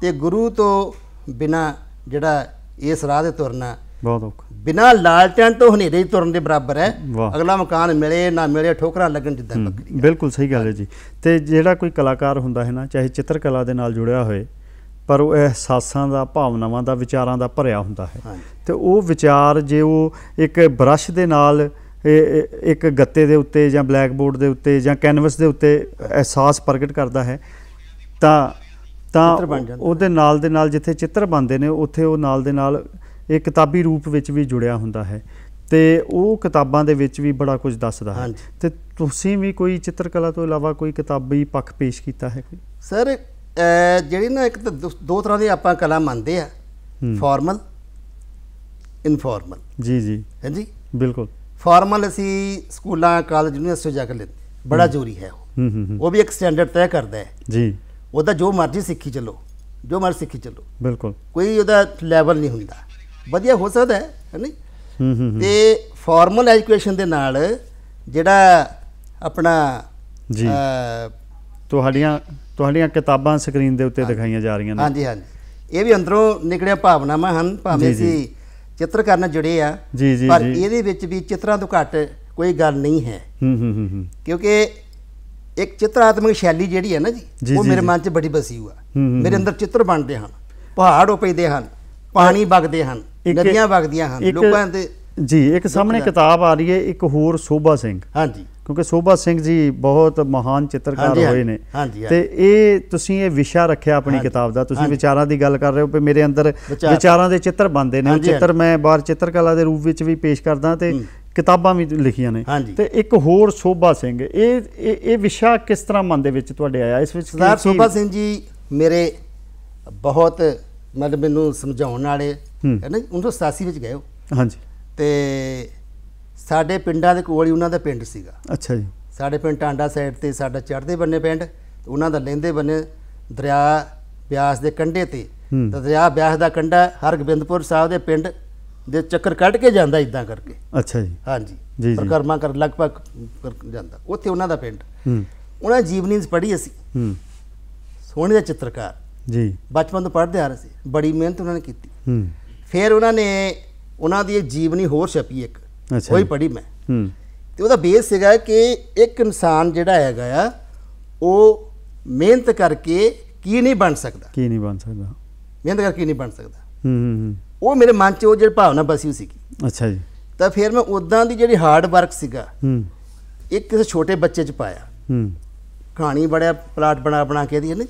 ਤੇ ਗੁਰੂ ਤੋਂ ਬਿਨਾ ਜਿਹੜਾ ਇਸ ਰਾਹ ਤੇ ਤੁਰਨਾ ਬਹੁਤ ਔਖਾ ਬਿਨਾ ਲਾਲਚਨ ਤੋਂ ਹਨੇਰੇ ਤੁਰਨ ਦੇ ਬਰਾਬਰ ਹੈ ਅਗਲਾ ਮਕਾਨ ਮਿਲੇ ਨਾ ਮਿਲੇ ਠੋਕਰਾਂ ਲੱਗਣ ਜਿੱਦਾਂ ਬੱਕਰੀ ਬਿਲਕੁਲ ਸਹੀ ਗੱਲ ਹੈ ਜੀ ਤੇ ਜਿਹੜਾ ਕੋਈ ਕਲਾਕਾਰ ਹੁੰਦਾ ਹੈ ਨਾ ਚਾਹੇ ਚਿੱਤਰਕਲਾ ਦੇ ਨਾਲ ਜੁੜਿਆ ਹੋਵੇ ਪਰ ਉਹ ਅਹਿਸਾਸਾਂ ਦਾ ਭਾਵਨਾਵਾਂ ਦਾ ਵਿਚਾਰਾਂ ਦਾ ਭਰਿਆ ਹੁੰਦਾ ਹੈ ਤੇ ਉਹ ਵਿਚਾਰ ਜੇ ਉਹ ਇੱਕ ਬਰਸ਼ ਦੇ ਨਾਲ ਇੱਕ ਗੱਤੇ ਦੇ ਉੱਤੇ ਜਾਂ ਬਲੈਕ ਬੋਰਡ ਦੇ ਉੱਤੇ ਜਾਂ ਕੈਨਵਸ ਦੇ ਉੱਤੇ ਅਹਿਸਾਸ ਪ੍ਰਗਟ ਕਰਦਾ ਹੈ ਤਾਂ ਤਾਂ ਉਹਦੇ ਨਾਲ ਦੇ ਨਾਲ ਜਿੱਥੇ ਚਿੱਤਰ ਬਣਦੇ ਨੇ ਉੱਥੇ ਉਹ ਨਾਲ ਦੇ ਨਾਲ ਇਹ ਕਿਤਾਬੀ ਰੂਪ ਵਿੱਚ ਵੀ ਜੁੜਿਆ ਹੁੰਦਾ ਹੈ ਤੇ ਉਹ ਕਿਤਾਬਾਂ ਦੇ ਵਿੱਚ ਵੀ ਬੜਾ ਕੁਝ ਦੱਸਦਾ ਹੈ ਤੇ ਤੁਸੀਂ ਵੀ ਕੋਈ ਚਿੱਤਰਕਲਾ ਤੋਂ ਇਲਾਵਾ ਕੋਈ ਕਿਤਾਬੀ ਪੱਖ ਪੇਸ਼ ਕੀਤਾ ਹੈ ਕੋਈ ਸਰ ਜਿਹੜੀ ਨਾ ਇੱਕ ਤਾਂ ਦੋ ਤਰ੍ਹਾਂ ਦੀ ਆਪਾਂ ਕਲਾ ਮੰਨਦੇ ਆ ਫਾਰਮਲ ਇਨਫਾਰਮਲ ਜੀ ਜੀ ਹਾਂਜੀ ਬਿਲਕੁਲ ਫਾਰਮਲ ਅਸੀਂ ਸਕੂਲਾਂ ਕਾਲਜ ਯੂਨੀਵਰਸਿਟੀ ਜਾ ਕੇ ਲੈਂਦੇ ਬੜਾ ਜ਼ਰੂਰੀ ਹੈ ਉਹ ਉਹ ਵੀ ਇੱਕ ਸਟੈਂਡਰਡ ਤੈਅ ਕਰਦਾ ਹੈ ਜੀ ਉਹਦਾ ਜੋ ਮਰਜ਼ੀ ਸਿੱਖੀ ਚੱਲੋ ਜੋ ਮਰਜ਼ੀ ਸਿੱਖੀ ਚੱਲੋ ਬਿਲਕੁਲ ਕੋਈ ਉਹਦਾ ਲੈਵਲ ਨਹੀਂ ਹੁੰਦਾ ਵਧੀਆ ਹੋ ਸਕਦਾ ਹੈ ਹੂੰ ਤੇ ਫਾਰਮਲ ਐਜੂਕੇਸ਼ਨ ਦੇ ਨਾਲ ਜਿਹੜਾ ਆਪਣਾ ਜੀ ਤੁਹਾਡੀਆਂ ਤੁਹਾਡੀਆਂ ਕਿਤਾਬਾਂ ਸਕਰੀਨ ਦੇ ਉੱਤੇ ਦਿਖਾਈਆਂ ਜਾ ਰਹੀਆਂ ਨੇ ਹਾਂਜੀ ਹਾਂਜੀ ਇਹ ਵੀ ਅੰਦਰੋਂ ਨਿਕੜਿਆ ਭਾਵਨਾਵਾਂ ਹਨ ਭਾਵੇਂ ਸੀ ਚਿੱਤਰਕਾਰ ਨਾਲ ਜੁੜੇ ਆ ਪਰ ਇਹਦੇ ਵਿੱਚ ਵੀ ਚਿੱਤਰਾਂ ਤੋਂ ਘੱਟ ਕੋਈ ਗੱਲ ਨਹੀਂ ਹੈ ਹੂੰ ਹੂੰ ਹੂੰ ਕਿਉਂਕਿ ਇੱਕ ਚਿੱਤਰਾਤਮਕ ਸ਼ੈਲੀ ਜਿਹੜੀ ਹੈ ਨਾ ਜੀ ਉਹ ਮੇਰੇ ਮਨ 'ਚ ਬੜੀ ਬਸੀ ਹੋਆ ਮੇਰੇ ਅੰਦਰ ਚਿੱਤਰ ਬਣਦੇ ਹਨ ਪਹਾੜ ਉਪੇਦੇ ਹਨ ਪਾਣੀ ਵਗਦੇ ਹਨ ਨਦੀਆਂ ਵਗਦੀਆਂ ਹਨ ਲੋਕਾਂ ਦੇ ਜੀ ਇੱਕ ਸਾਹਮਣੇ ਕਿਤਾਬ ਆ ਰਹੀ ਹੈ ਇੱਕ ਹੋਰ ਸੋਭਾ ਸਿੰਘ ਹਾਂਜੀ ਕਿਉਂਕਿ ਸੋਭਾ ਸਿੰਘ ਜੀ ਬਹੁਤ ਮਹਾਨ ਚਿੱਤਰਕਾਰ ਹੋਏ ਨੇ ਤੇ ਇਹ ਤੁਸੀਂ ਇਹ ਵਿਸ਼ਾ ਰੱਖਿਆ ਆਪਣੀ ਕਿਤਾਬ ਦਾ ਤੁਸੀਂ ਵਿਚਾਰਾਂ ਦੀ ਗੱਲ ਕਰ ਰਹੇ ਹੋ ਕਿ ਮੇਰੇ ਅੰਦਰ ਵਿਚਾਰਾਂ ਦੇ ਚਿੱਤਰ ਬਣਦੇ ਨੇ ਚਿੱਤਰ ਮੈਂ ਬਾਹਰ ਚਿੱਤਰਕਲਾ ਦੇ ਰੂਪ ਵਿੱਚ ਵੀ ਪੇਸ਼ ਕਰਦਾ ਤੇ ਕਿਤਾਬਾਂ ਵੀ ਲਿਖੀਆਂ ਨੇ ਤੇ ਇੱਕ ਹੋਰ ਸੋਭਾ ਸਿੰਘ ਇਹ ਇਹ ਵਿਸ਼ਾ ਕਿਸ ਤਰ੍ਹਾਂ ਮਨ ਦੇ ਵਿੱਚ ਤੁਹਾਡੇ ਆਇਆ ਇਸ ਵਿੱਚ ਸੋਭਾ ਸਿੰਘ ਜੀ ਮੇਰੇ ਬਹੁਤ ਮਤਲਬ ਮੈਨੂੰ ਸਮਝਾਉਣ ਵਾਲੇ ਹੈ ਨਾ 1987 ਵਿੱਚ ਗਏ ਹੋ ਹਾਂਜੀ ਤੇ ਸਾਡੇ ਪਿੰਡਾਂ ਦੇ ਕੋਲ ਹੀ ਉਹਨਾਂ ਦਾ ਪਿੰਡ ਸੀਗਾ ਅੱਛਾ ਜੀ ਸਾਡੇ ਪਿੰਡ ਟਾਂਡਾ ਸਾਈਡ ਤੇ ਸਾਡਾ ਚੜ੍ਹਦੇ ਬੰਨੇ ਪਿੰਡ ਉਹਨਾਂ ਦਾ ਲੈਂਦੇ ਬੰਨੇ ਦਰਿਆ ਬਿਆਸ ਦੇ ਕੰਢੇ ਤੇ ਦਰਿਆ ਬਿਆਸ ਦਾ ਕੰਢਾ ਹਰਗੋਬਿੰਦਪੁਰ ਸਾਹਿਬ ਦੇ ਪਿੰਡ ਦੇ ਚੱਕਰ ਕੱਢ ਕੇ ਜਾਂਦਾ ਇਦਾਂ ਕਰਕੇ ਅੱਛਾ ਜੀ ਹਾਂਜੀ ਜੀ ਜੀ ਪ੍ਰਕਰਮਾ ਕਰ ਲਗਭਗ ਜਾਂਦਾ ਉੱਥੇ ਉਹਨਾਂ ਦਾ ਪਿੰਡ ਉਹਨਾਂ ਜੀਵਨੀ ਪੜ੍ਹੀ ਅਸੀਂ ਹੂੰ ਸੋਹਣੇ ਦਾ ਚਿੱਤਰਕਾਰ ਜੀ ਬਚਪਨ ਤੋਂ ਪੜ੍ਹਦੇ ਆ ਰਹੇ ਸੀ ਬੜੀ ਮਿਹਨਤ ਉਹਨਾਂ ਨੇ ਕੀਤੀ ਹੂੰ ਫਿਰ ਉਹਨਾਂ ਨੇ ਉਹਨਾਂ ਦੀ ਇੱਕ ਜੀਵਨੀ ਹੋਰ ਛਪੀ ਇੱਕ ਕੋਈ ਪੜ੍ਹੀ ਮੈਂ ਹੂੰ ਤੇ ਉਹਦਾ ਬੇਸ ਸੀਗਾ ਕਿ ਇੱਕ ਇਨਸਾਨ ਜਿਹੜਾ ਹੈਗਾ ਆ ਉਹ ਮਿਹਨਤ ਕਰਕੇ ਕੀ ਨਹੀਂ ਬਣ ਸਕਦਾ ਕੀ ਨਹੀਂ ਬਣ ਸਕਦਾ ਮਿਹਨਤ ਕਰਕੇ ਨਹੀਂ ਬਣ ਸਕਦਾ ਹੂੰ ਹੂੰ ਉਹ ਮੇਰੇ ਮਨ 'ਚ ਉਹ ਜਿਹੜੀ ਭਾਵਨਾ ਬਸੀ ਹੋਈ ਸੀਗੀ ਅੱਛਾ ਜੀ ਤਾਂ ਫਿਰ ਮੈਂ ਉਦਾਂ ਦੀ ਜਿਹੜੀ ਹਾਰਡ ਵਰਕ ਸੀਗਾ ਹੂੰ ਇੱਕ ਕਿਸੇ ਛੋਟੇ ਬੱਚੇ 'ਚ ਪਾਇਆ ਹੂੰ ਕਹਾਣੀ ਬੜਿਆ ਪਲਾਟ ਬਣਾ ਬਣਾ ਕੇ ਦੀ ਹੈ ਨਾ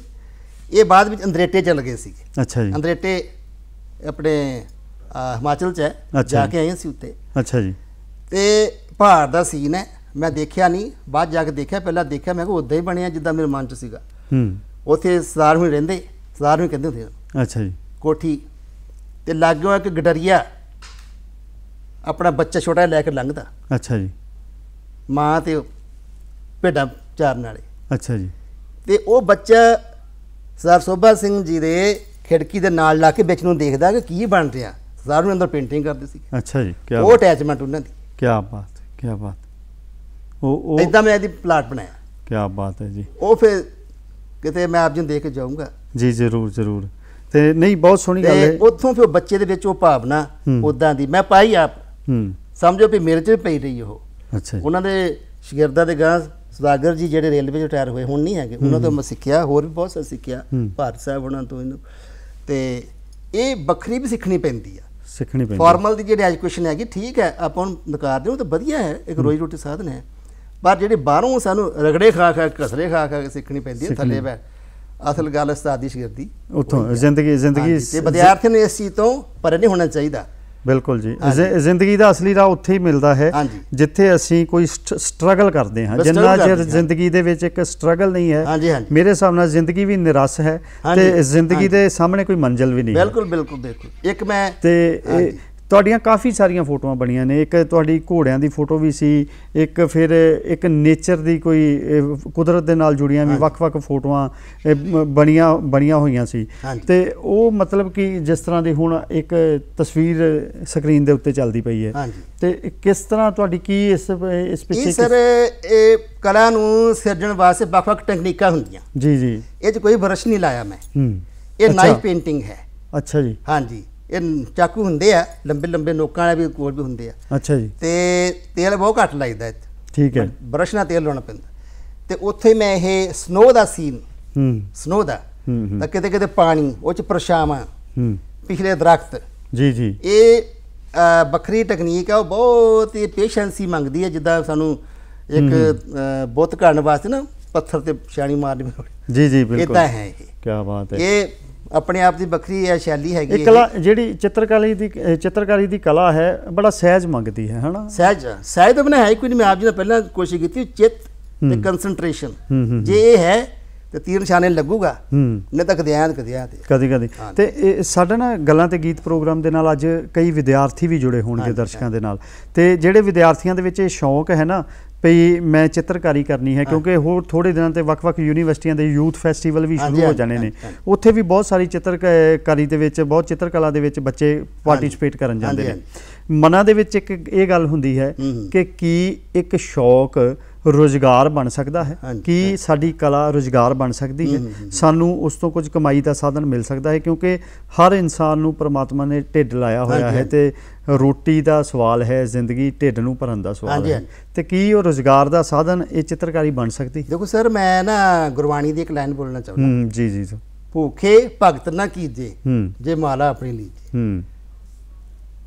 ਇਹ ਬਾਅਦ ਵਿੱਚ ਅੰਦਰੇਟੇ ਚਲ ਗਏ ਸੀ ਅੱਛਾ ਜੀ ਅੰਦਰੇਟੇ ਆਪਣੇ ਹਿਮਾਚਲ ਚ ਜਾ ਕੇ ਆਏ ਸੀ ਉੱਤੇ ਅੱਛਾ ਜੀ ਤੇ ਪਹਾੜ ਦਾ ਸੀਨ ਹੈ ਮੈਂ ਦੇਖਿਆ ਨਹੀਂ ਬਾਅਦ ਜਾ ਕੇ ਦੇਖਿਆ ਪਹਿਲਾਂ ਦੇਖਿਆ ਮੈਂ ਕਿ ਉਦਾਂ ਹੀ ਬਣਿਆ ਜਿੱਦਾਂ ਮੇਰੇ ਮਨ ਚ ਸੀਗਾ ਹੂੰ ਉੱਥੇ ਸਰਦਾਰ ਹੁਣ ਰਹਿੰਦੇ ਸਰਦਾਰ ਹੁਣ ਕਹਿੰਦੇ ਹੁੰਦੇ ਅੱਛਾ ਜੀ ਕੋਠੀ ਤੇ ਲੱਗਿਆ ਇੱਕ ਗਡਰੀਆ ਆਪਣਾ ਬੱਚਾ ਛੋਟਾ ਲੈ ਕੇ ਲੰਘਦਾ ਅੱਛਾ ਜੀ ਮਾਂ ਤੇ ਭੇਡਾਂ ਚਾਰਨ ਵਾਲੇ ਅੱਛਾ ਜੀ ਤੇ ਉਹ ਬੱਚਾ ਸਰਦਾਰ ਸੋਭਾ ਸਿੰਘ ਜੀ ਦੇ ਖਿੜਕੀ ਦੇ ਨਾਲ ਲਾ ਕੇ ਵਿੱਚ ਨੂੰ ਦੇਖਦਾ ਕਿ ਕੀ ਬਣ ਰਿਹਾ ਸਰਦਾਰ ਨੂੰ ਅੰਦਰ ਪੇਂਟਿੰਗ ਕਰਦੇ ਸੀ ਅੱਛਾ ਜੀ ਕੀ ਉਹ ਅਟੈਚਮੈਂਟ ਉਹਨਾਂ ਦੀ ਕੀ ਬਾਤ ਹੈ ਕੀ ਬਾਤ ਉਹ ਉਹ ਇਦਾਂ ਮੈਂ ਇਹਦੀ ਪਲਾਟ ਬਣਾਇਆ ਕੀ ਬਾਤ ਹੈ ਜੀ ਉਹ ਫਿਰ ਕਿਤੇ ਮੈਂ ਆਪ ਜੀ ਨੂੰ ਦੇਖ ਕੇ ਜਾਊਂਗਾ ਜੀ ਜ਼ਰੂਰ ਜ਼ਰੂਰ ਤੇ ਨਹੀਂ ਬਹੁਤ ਸੋਹਣੀ ਗੱਲ ਹੈ ਉੱਥੋਂ ਫਿਰ ਬੱਚੇ ਦੇ ਵਿੱਚ ਉਹ ਭਾਵਨਾ ਉਦਾਂ ਦੀ ਮੈਂ ਪਾਈ ਆਪ ਹੂੰ ਸਮਝੋ ਵੀ ਮੇਰੇ 'ਚ ਵੀ ਪਈ ਰਹੀ ਉਹ ਅੱਛਾ ਉਹਨਾਂ ਦੇ ਸ਼ਗਿਰਦਾਂ ਦੇ ਗਾਂ ਸੁਦਾਗਰ ਜੀ ਜਿਹੜੇ ਰੇਲਵੇ ਚ ਟਾਇਰ ਹੋਏ ਹੁਣ ਨਹੀਂ ਹੈਗੇ ਉਹਨਾਂ ਤੋਂ ਮੈਂ ਸਿੱਖਿਆ ਹੋਰ ਵੀ ਬਹੁਤ ਸਾਰਾ ਸਿੱਖਿਆ ਭਾਰਤ ਸਾਹਿਬ ਉਹਨਾਂ ਤੋਂ ਇਹਨੂੰ ਤੇ ਇਹ ਵੱਖਰੀ ਵੀ ਸਿੱਖਣੀ ਪੈਂਦੀ ਆ ਸਿੱਖਣੀ ਪੈਂਦੀ ਫਾਰਮਲ ਦੀ ਜਿਹੜੀ ਐਜੂਕੇਸ਼ਨ ਹੈਗੀ ਠੀਕ ਹੈ ਆਪਾਂ ਨੂੰ ਨਕਾਰ ਦੇ ਉਹ ਤਾਂ ਵਧੀਆ ਹੈ ਇੱਕ ਰੋਜੀ ਰੋਟੀ ਸਾਧਨ ਹੈ ਪਰ ਜਿਹੜੇ ਬਾਹਰੋਂ ਸਾਨੂੰ ਰਗੜੇ ਖਾ ਖਾ ਕਸਰੇ ਖਾ ਖਾ ਸਿੱਖਣੀ ਪੈਂਦੀ ਹੈ ਥੱਲੇ ਬੈ ਅਸਲ ਗੱਲ ਉਸਤਾਦੀ ਸ਼ਗਿਰਦੀ ਉੱਥੋਂ ਜ਼ਿੰਦਗੀ ਜ਼ਿੰਦਗੀ ਤੇ ਵਿਦਿਆਰਥੀ ਨੂੰ ਇਸ ਚੀਜ਼ ਤੋਂ ਪਰੇ ਨਹੀਂ ਹੋਣਾ ਚਾਹੀਦਾ ਬਿਲਕੁਲ ਜੀ ਜ਼ਿੰਦਗੀ ਦਾ ਅਸਲੀ ਰਾਹ ਉੱਥੇ ਹੀ ਮਿਲਦਾ ਹੈ ਜਿੱਥੇ ਅਸੀਂ ਕੋਈ ਸਟਰਗਲ ਕਰਦੇ ਹਾਂ ਜਿੰਨਾ ਚਿਰ ਜ਼ਿੰਦਗੀ ਦੇ ਵਿੱਚ ਇੱਕ ਸਟਰਗਲ ਨਹੀਂ ਹੈ ਮੇਰੇ ਹਿਸਾਬ ਨਾਲ ਜ਼ਿੰਦਗੀ ਵੀ ਨਿਰਾਸ਼ ਹੈ ਤੇ ਜ਼ਿੰਦਗੀ ਦੇ ਸਾਹਮਣੇ ਕੋਈ ਮੰਜ਼ਿਲ ਵੀ ਨਹੀਂ ਬਿਲਕੁਲ ਬਿਲਕੁਲ ਬਿਲਕੁਲ ਇੱਕ ਮੈਂ ਤੇ ਤੁਹਾਡੀਆਂ ਕਾਫੀ ਸਾਰੀਆਂ ਫੋਟੋਆਂ ਬਣੀਆਂ ਨੇ ਇੱਕ ਤੁਹਾਡੀ ਘੋੜਿਆਂ ਦੀ ਫੋਟੋ ਵੀ ਸੀ ਇੱਕ ਫਿਰ ਇੱਕ ਨੇਚਰ ਦੀ ਕੋਈ ਕੁਦਰਤ ਦੇ ਨਾਲ ਜੁੜੀਆਂ ਵੀ ਵੱਖ-ਵੱਖ ਫੋਟੋਆਂ ਬਣੀਆਂ ਬਣੀਆਂ ਹੋਈਆਂ ਸੀ ਤੇ ਉਹ ਮਤਲਬ ਕਿ ਜਿਸ ਤਰ੍ਹਾਂ ਦੀ ਹੁਣ ਇੱਕ ਤਸਵੀਰ ਸਕਰੀਨ ਦੇ ਉੱਤੇ ਚੱਲਦੀ ਪਈ ਹੈ ਤੇ ਕਿਸ ਤਰ੍ਹਾਂ ਤੁਹਾਡੀ ਕੀ ਇਸ ਇਸ ਪਿੱਛੇ ਸਰ ਇਹ ਕਲਾ ਨੂੰ ਸਿਰਜਣ ਵਾਸਤੇ ਵੱਖ-ਵੱਖ ਟੈਕਨੀਕਾਂ ਹੁੰਦੀਆਂ ਜੀ ਜੀ ਇਹ 'ਚ ਕੋਈ ਬਰਸ਼ ਨਹੀਂ ਲਾਇਆ ਮੈਂ ਹੂੰ ਇਹ ਨਾਈਫ ਪੇਂਟਿੰਗ ਹੈ ਅੱਛਾ ਜੀ ਹਾਂਜੀ ਇਹ ਚਾਕੂ ਹੁੰਦੇ ਆ ਲੰਬੇ ਲੰਬੇ ਨੋਕਾਂ ਵਾਲੇ ਵੀ ਕੋਲ ਵੀ ਹੁੰਦੇ ਆ ਅੱਛਾ ਜੀ ਤੇ ਤੇਲ ਬਹੁਤ ਘੱਟ ਲੱਗਦਾ ਇੱਥੇ ਠੀਕ ਹੈ ਬਰਸ਼ ਨਾਲ ਤੇਲ ਲਾਉਣਾ ਪੈਂਦਾ ਤੇ ਉੱਥੇ ਮੈਂ ਇਹ ਸਨੋ ਦਾ ਸੀਨ ਹੂੰ ਸਨੋ ਦਾ ਤਾਂ ਕਿਤੇ ਕਿਤੇ ਪਾਣੀ ਉਹ ਚ ਪਰਛਾਵਾਂ ਹੂੰ ਪਿਛਲੇ ਦਰਖਤ ਜੀ ਜੀ ਇਹ ਬੱਕਰੀ ਟੈਕਨੀਕ ਆ ਉਹ ਬਹੁਤ ਹੀ ਪੇਸ਼ੈਂਸੀ ਮੰਗਦੀ ਹੈ ਜਿੱਦਾਂ ਸਾਨੂੰ ਇੱਕ ਬੁੱਤ ਕਰਨ ਵਾਸਤੇ ਨਾ ਪੱਥਰ ਤੇ ਛਾਣੀ ਮਾਰਨੀ ਜੀ ਜੀ ਬਿਲਕੁਲ ਇਹ ਤਾਂ ਹੈ ਇਹ ਕੀ ਬਾਤ ਹੈ ਇਹ ਆਪਣੇ ਆਪ ਦੀ ਵੱਖਰੀ ਹੈ ਸ਼ੈਲੀ ਹੈਗੀ ਇਹ ਕਲਾ ਜਿਹੜੀ ਚਿੱਤਰਕਾਰੀ ਦੀ ਚਿੱਤਰਕਾਰੀ ਦੀ ਕਲਾ ਹੈ ਬੜਾ ਸਹਿਜ ਮੰਗਦੀ ਹੈ ਹਨਾ ਸਹਿਜ ਸਹਿਜ ਤਾਂ ਬਣਾਇਆ ਹੈ ਕੋਈ ਨਹੀਂ ਮੈਂ ਆਪ ਜੀ ਨੇ ਪਹਿਲਾਂ ਕੋਸ਼ਿਸ਼ ਕੀਤੀ ਚਿੱਤ ਤੇ ਕਨਸੈਂਟ੍ਰੇਸ਼ਨ ਜੇ ਇਹ ਹੈ ਤੇ ਤੀਰ ਨਿਸ਼ਾਨੇ ਲੱਗੂਗਾ ਨਹੀਂ ਤਾਂ ਕਦੇ ਆਂ ਕਦੇ ਤੇ ਕਦੀ ਕਦੀ ਤੇ ਇਹ ਸਾਡਾ ਨਾ ਗੱਲਾਂ ਤੇ ਗੀਤ ਪ੍ਰੋਗਰਾਮ ਦੇ ਨਾਲ ਅੱਜ ਕਈ ਵਿਦਿਆਰਥੀ ਵੀ ਜੁੜੇ ਹੋਣਗੇ ਦਰਸ਼ਕਾਂ ਦੇ ਨਾਲ ਤੇ ਜਿਹੜੇ ਵਿਦਿਆਰਥੀਆਂ ਦੇ ਵਿੱਚ ਇਹ ਸ਼ੌਂਕ ਹੈ ਨਾ ਭਈ ਮੈਂ ਚਿੱਤਰਕਾਰੀ ਕਰਨੀ ਹੈ ਕਿਉਂਕਿ ਹੋਰ ਥੋੜੇ ਦਿਨਾਂ ਤੇ ਵੱਖ-ਵੱਖ ਯੂਨੀਵਰਸਿਟੀਆਂ ਦੇ ਯੂਥ ਫੈਸਟੀਵਲ ਵੀ ਸ਼ੁਰੂ ਹੋ ਜਾਣੇ ਨੇ ਉੱਥੇ ਵੀ ਬਹੁਤ ਸਾਰੀ ਚਿੱਤਰਕਾਰੀ ਦੇ ਵਿੱਚ ਬਹੁਤ ਚਿੱਤਰਕਲਾ ਦੇ ਵਿੱਚ ਬੱਚੇ ਪਾਰਟਿਸਿਪੇਟ ਕਰਨ ਜਾਂਦੇ ਨੇ ਮਨਾਂ ਦੇ ਵਿੱਚ ਇੱਕ ਇਹ ਗੱਲ ਹੁੰਦੀ ਹੈ ਕਿ ਕੀ ਇੱਕ ਸ਼ੌਕ ਰੋਜ਼ਗਾਰ ਬਣ ਸਕਦਾ ਹੈ ਕਿ ਸਾਡੀ ਕਲਾ ਰੋਜ਼ਗਾਰ ਬਣ ਸਕਦੀ ਹੈ ਸਾਨੂੰ ਉਸ ਤੋਂ ਕੁਝ ਕਮਾਈ ਦਾ ਸਾਧਨ ਮਿਲ ਸਕਦਾ ਹੈ ਕਿਉਂਕਿ ਹਰ ਇਨਸਾਨ ਨੂੰ ਪਰਮਾਤਮਾ ਨੇ ਢਿੱਡ ਲਾਇਆ ਹੋਇਆ ਹੈ ਤੇ ਰੋਟੀ ਦਾ ਸਵਾਲ ਹੈ ਜ਼ਿੰਦਗੀ ਢਿੱਡ ਨੂੰ ਭਰਨ ਦਾ ਸਵਾਲ ਹੈ ਤੇ ਕੀ ਉਹ ਰੋਜ਼ਗਾਰ ਦਾ ਸਾਧਨ ਇਹ ਚਿੱਤਰਕਾਰੀ ਬਣ ਸਕਦੀ ਦੇਖੋ ਸਰ ਮੈਂ ਨਾ ਗੁਰਬਾਣੀ ਦੀ ਇੱਕ ਲਾਈਨ ਬੋਲਣਾ ਚਾਹੁੰਦਾ ਜੀ ਜੀ ਜੀ ਭੁੱਖੇ ਭਗਤ ਨਾ ਕੀਜੇ ਜੇ ਮਾਲਾ ਆਪਣੀ ਲੀਜੇ ਹੂੰ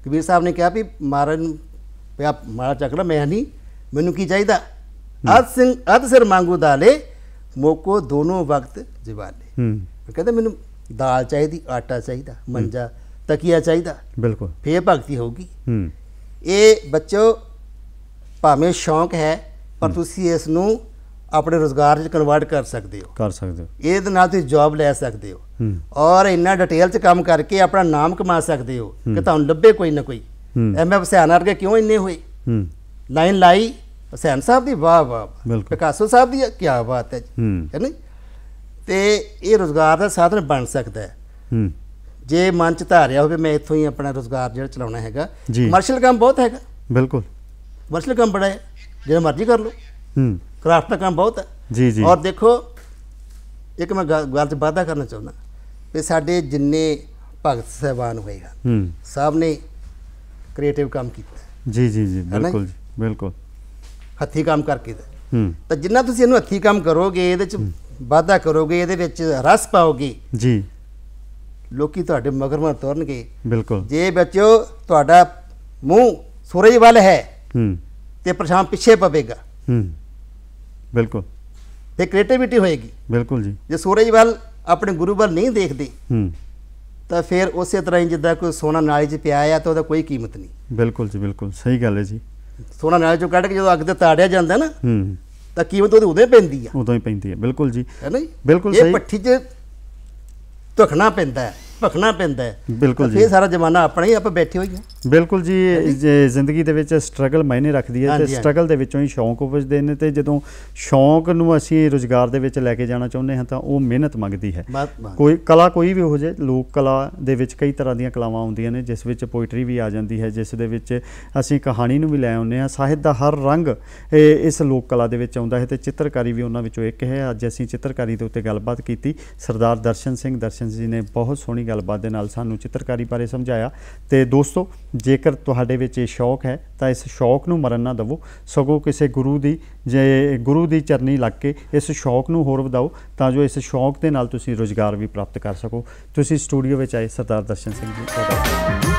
ਕਬੀਰ ਸਾਹਿਬ ਨੇ ਕਿਹਾ ਵੀ ਮਾਰਨ ਪਿਆ ਮਾਲਾ ਚੱਕਣਾ ਮੈਂ ਨਹੀਂ ਮੈਨੂੰ ਕੀ ਚਾਹੀਦਾ ਅਦ ਸਿੰਘ ਅਦ ਸਿਰ ਮੰਗੂ ਦਾਲੇ ਮੋਕੋ ਦੋਨੋਂ ਵਕਤ ਜਿਵਾਲੇ ਹੂੰ ਕਹਿੰਦਾ ਮੈਨੂੰ ਦਾਲ ਚਾਹੀਦੀ ਆਟਾ ਚਾਹੀਦਾ ਮੰਜਾ ਤਕੀਆ ਚਾਹੀਦਾ ਬਿਲਕੁਲ ਫੇਰ ਭਗਤੀ ਹੋਊਗੀ ਹੂੰ ਇਹ ਬੱਚੋ ਭਾਵੇਂ ਸ਼ੌਂਕ ਹੈ ਪਰ ਤੁਸੀਂ ਇਸ ਨੂੰ ਆਪਣੇ ਰੋਜ਼ਗਾਰ 'ਚ ਕਨਵਰਟ ਕਰ ਸਕਦੇ ਹੋ ਕਰ ਸਕਦੇ ਹੋ ਇਹਦੇ ਨਾਲ ਤੁਸੀਂ ਜੌਬ ਲੈ ਸਕਦੇ ਹੋ ਔਰ ਇੰਨਾ ਡਿਟੇਲ 'ਚ ਕੰਮ ਕਰਕੇ ਆਪਣਾ ਨਾਮ ਕਮਾ ਸਕਦੇ ਹੋ ਕਿ ਤੁਹਾਨੂੰ ਲੱਭੇ ਕੋਈ ਨਾ ਕੋਈ ਐਮਐਫ ਹਸੈਨ ਵਰਗੇ ਕਿਉਂ ਇੰਨੇ ਹੋਏ ਲਾਈਨ ਲਾਈ ਹਸੈਨ ਸਾਹਿਬ ਦੀ ਵਾਹ ਵਾਹ ਪਿਕਾਸੋ ਸਾਹਿਬ ਦੀ ਕੀ ਬਾਤ ਹੈ ਜੀ ਹੈ ਨਹੀਂ ਤੇ ਇਹ ਰੋਜ਼ਗਾਰ ਦਾ ਸਾਧਨ ਬਣ ਸਕਦਾ ਹੈ ਜੇ ਮਨ ਚ ਧਾਰਿਆ ਹੋਵੇ ਮੈਂ ਇੱਥੋਂ ਹੀ ਆਪਣਾ ਰੋਜ਼ਗਾਰ ਜਿਹੜਾ ਚਲਾਉਣਾ ਹੈਗਾ ਕਮਰਸ਼ੀਅਲ ਕੰਮ ਬਹੁਤ ਹੈਗਾ ਬਿਲਕੁਲ ਕਮਰਸ਼ੀਅਲ ਕੰਮ ਬੜਾ ਹੈ ਜੇ ਮਰਜ਼ੀ ਕਰ ਲਓ ਹੂੰ ਕਰਾਫਟ ਦਾ ਕੰਮ ਬਹੁਤ ਹੈ ਜੀ ਜੀ ਔਰ ਦੇਖੋ ਇੱਕ ਮੈਂ ਗੱਲ ਤੇ ਵਾਅਦਾ ਕਰਨਾ ਚਾਹੁੰਦਾ ਕਿ ਸਾਡੇ ਜਿੰਨੇ ਭਗਤ ਸਹਿਬਾਨ ਹੋਏਗਾ ਹੂੰ ਸਭ ਨੇ ਕ੍ਰੀਏਟਿਵ ਕੰਮ ਕੀਤਾ ਜੀ ਜੀ ਜੀ ਬਿਲਕੁਲ ਜੀ ਬਿਲਕੁਲ ਹੱਥੀ ਕੰਮ ਕਰਕੇ ਹੂੰ ਤਾਂ ਜਿੰਨਾ ਤੁਸੀਂ ਇਹਨੂੰ ਹੱਥੀ ਕੰਮ ਕਰੋਗੇ ਇਹਦੇ ਚ ਵਾਅਦਾ ਕਰੋਗੇ ਇਹਦੇ ਵਿੱਚ ਰਸ ਪਾਓਗੇ ਜੀ ਲੋਕੀ ਤੁਹਾਡੇ ਮਗਰਮਾ ਤੁਰਨਗੇ ਬਿਲਕੁਲ ਜੇ ਬੱਚੋ ਤੁਹਾਡਾ ਮੂੰਹ ਸੂਰਜ ਵੱਲ ਹੈ ਹੂੰ ਤੇ ਪਰਛਾਵਾਂ ਪਿੱਛੇ ਪਵੇਗਾ ਹੂੰ ਬਿਲਕੁਲ ਤੇ ਕ੍ਰੀਏਟੀਵਿਟੀ ਹੋਏਗੀ ਬਿਲਕੁਲ ਜੀ ਜੇ ਸੂਰਜ ਵੱਲ ਆਪਣੇ ਗੁਰੂ ਵੱਲ ਨਹੀਂ ਦੇਖਦੇ ਹੂੰ ਤਾਂ ਫਿਰ ਉਸੇ ਤਰ੍ਹਾਂ ਹੀ ਜਿੱਦਾਂ ਕੋਈ ਸੋਨਾ ਨਾਲੀ 'ਚ ਪਿਆ ਆ ਤਾਂ ਉਹਦਾ ਕੋਈ ਕੀਮਤ ਨਹੀਂ ਬਿਲਕੁਲ ਜੀ ਬਿਲਕੁਲ ਸਹੀ ਗੱਲ ਹੈ ਜੀ ਸੋਨਾ ਨਾਲੀ 'ਚੋਂ ਕੱਢ ਕੇ ਜਦੋਂ ਅੱਗ ਤੇ ਤਾੜਿਆ ਜਾਂਦਾ ਨਾ ਹੂੰ ਤਾਂ ਕੀਮਤ ਉਹਦੇ ਉਦੋਂ ਹੀ ਪੈਂਦੀ ਆ ਉਦੋਂ ਹੀ ਪੈਂਦੀ ਆ ਬਿਲਕੁਲ ਜੀ ਹੈ ਨਹੀਂ ਬਿਲਕੁਲ ਸਹੀ ਇਹ ਪੱਠੀ 'ਚ ਧੁਖਣਾ ਪੈਂਦਾ ਭਖਣਾ ਪੈਂਦਾ ਬਿਲਕੁਲ ਜੀ ਇਹ ਸਾਰਾ ਜ਼ਮਾਨਾ ਆਪਣਾ ਹੀ ਆਪਾਂ ਬੈਠੇ ਹੋਈਏ ਬਿਲਕੁਲ ਜੀ ਜ਼ਿੰਦਗੀ ਦੇ ਵਿੱਚ ਸਟਰਗਲ ਮਾਇਨੇ ਰੱਖਦੀ ਹੈ ਤੇ ਸਟਰਗਲ ਦੇ ਵਿੱਚੋਂ ਹੀ ਸ਼ੌਂਕ ਉਪਜਦੇ ਨੇ ਤੇ ਜਦੋਂ ਸ਼ੌਂਕ ਨੂੰ ਅਸੀਂ ਰੋਜ਼ਗਾਰ ਦੇ ਵਿੱਚ ਲੈ ਕੇ ਜਾਣਾ ਚਾਹੁੰਦੇ ਹਾਂ ਤਾਂ ਉਹ ਮਿਹਨਤ ਮੰਗਦੀ ਹੈ ਕੋਈ ਕਲਾ ਕੋਈ ਵੀ ਹੋ ਜੇ ਲੋਕ ਕਲਾ ਦੇ ਵਿੱਚ ਕਈ ਤਰ੍ਹਾਂ ਦੀਆਂ ਕਲਾਵਾਂ ਆਉਂਦੀਆਂ ਨੇ ਜਿਸ ਵਿੱਚ ਪੋਇਟਰੀ ਵੀ ਆ ਜਾਂਦੀ ਹੈ ਜਿਸ ਦੇ ਵਿੱਚ ਅਸੀਂ ਕਹਾਣੀ ਨੂੰ ਵੀ ਲੈ ਆਉਂਦੇ ਹਾਂ ਸਾਹਿਤ ਦਾ ਹਰ ਰੰਗ ਇਸ ਲੋਕ ਕਲਾ ਦੇ ਵਿੱਚ ਆਉਂਦਾ ਹੈ ਤੇ ਚਿੱਤਰਕਾਰੀ ਵੀ ਉਹਨਾਂ ਵਿੱਚੋਂ ਇੱਕ ਹੈ ਅੱਜ ਅਸੀਂ ਚਿੱਤਰਕਾਰੀ ਦੇ ਉੱਤੇ ਗੱਲਬਾਤ ਕੀਤੀ ਸਰਦਾਰ ਦਰਸ਼ਨ ਸਿੰਘ ਦਰਸ਼ਨ ਜੀ ਨੇ ਬਹੁਤ ਸੋਹਣੀ ਗੱਲਬਾਤ ਦੇ ਨਾਲ ਸਾਨੂੰ ਚਿੱਤਰਕਾਰੀ ਬਾਰੇ ਸਮਝਾਇਆ ਤੇ ਦੋਸਤੋ ਜੇਕਰ ਤੁਹਾਡੇ ਵਿੱਚ ਇਹ ਸ਼ੌਕ ਹੈ ਤਾਂ ਇਸ ਸ਼ੌਕ ਨੂੰ ਮਰਨ ਨਾ ਦਿਵੋ ਸਗੋਂ ਕਿਸੇ ਗੁਰੂ ਦੀ ਜੇ ਗੁਰੂ ਦੀ ਚਰਨੀ ਲੱਗ ਕੇ ਇਸ ਸ਼ੌਕ ਨੂੰ ਹੋਰ ਵਧਾਓ ਤਾਂ ਜੋ ਇਸ ਸ਼ੌਕ ਦੇ ਨਾਲ ਤੁਸੀਂ ਰੋਜ਼ਗਾਰ ਵੀ ਪ੍ਰਾਪਤ ਕਰ ਸਕੋ ਤੁਸੀਂ ਸਟੂਡੀਓ ਵਿੱਚ ਆਏ ਸਰਦਾਰ ਦਰਸ਼ਨ ਸਿੰਘ ਜੀ ਦਾ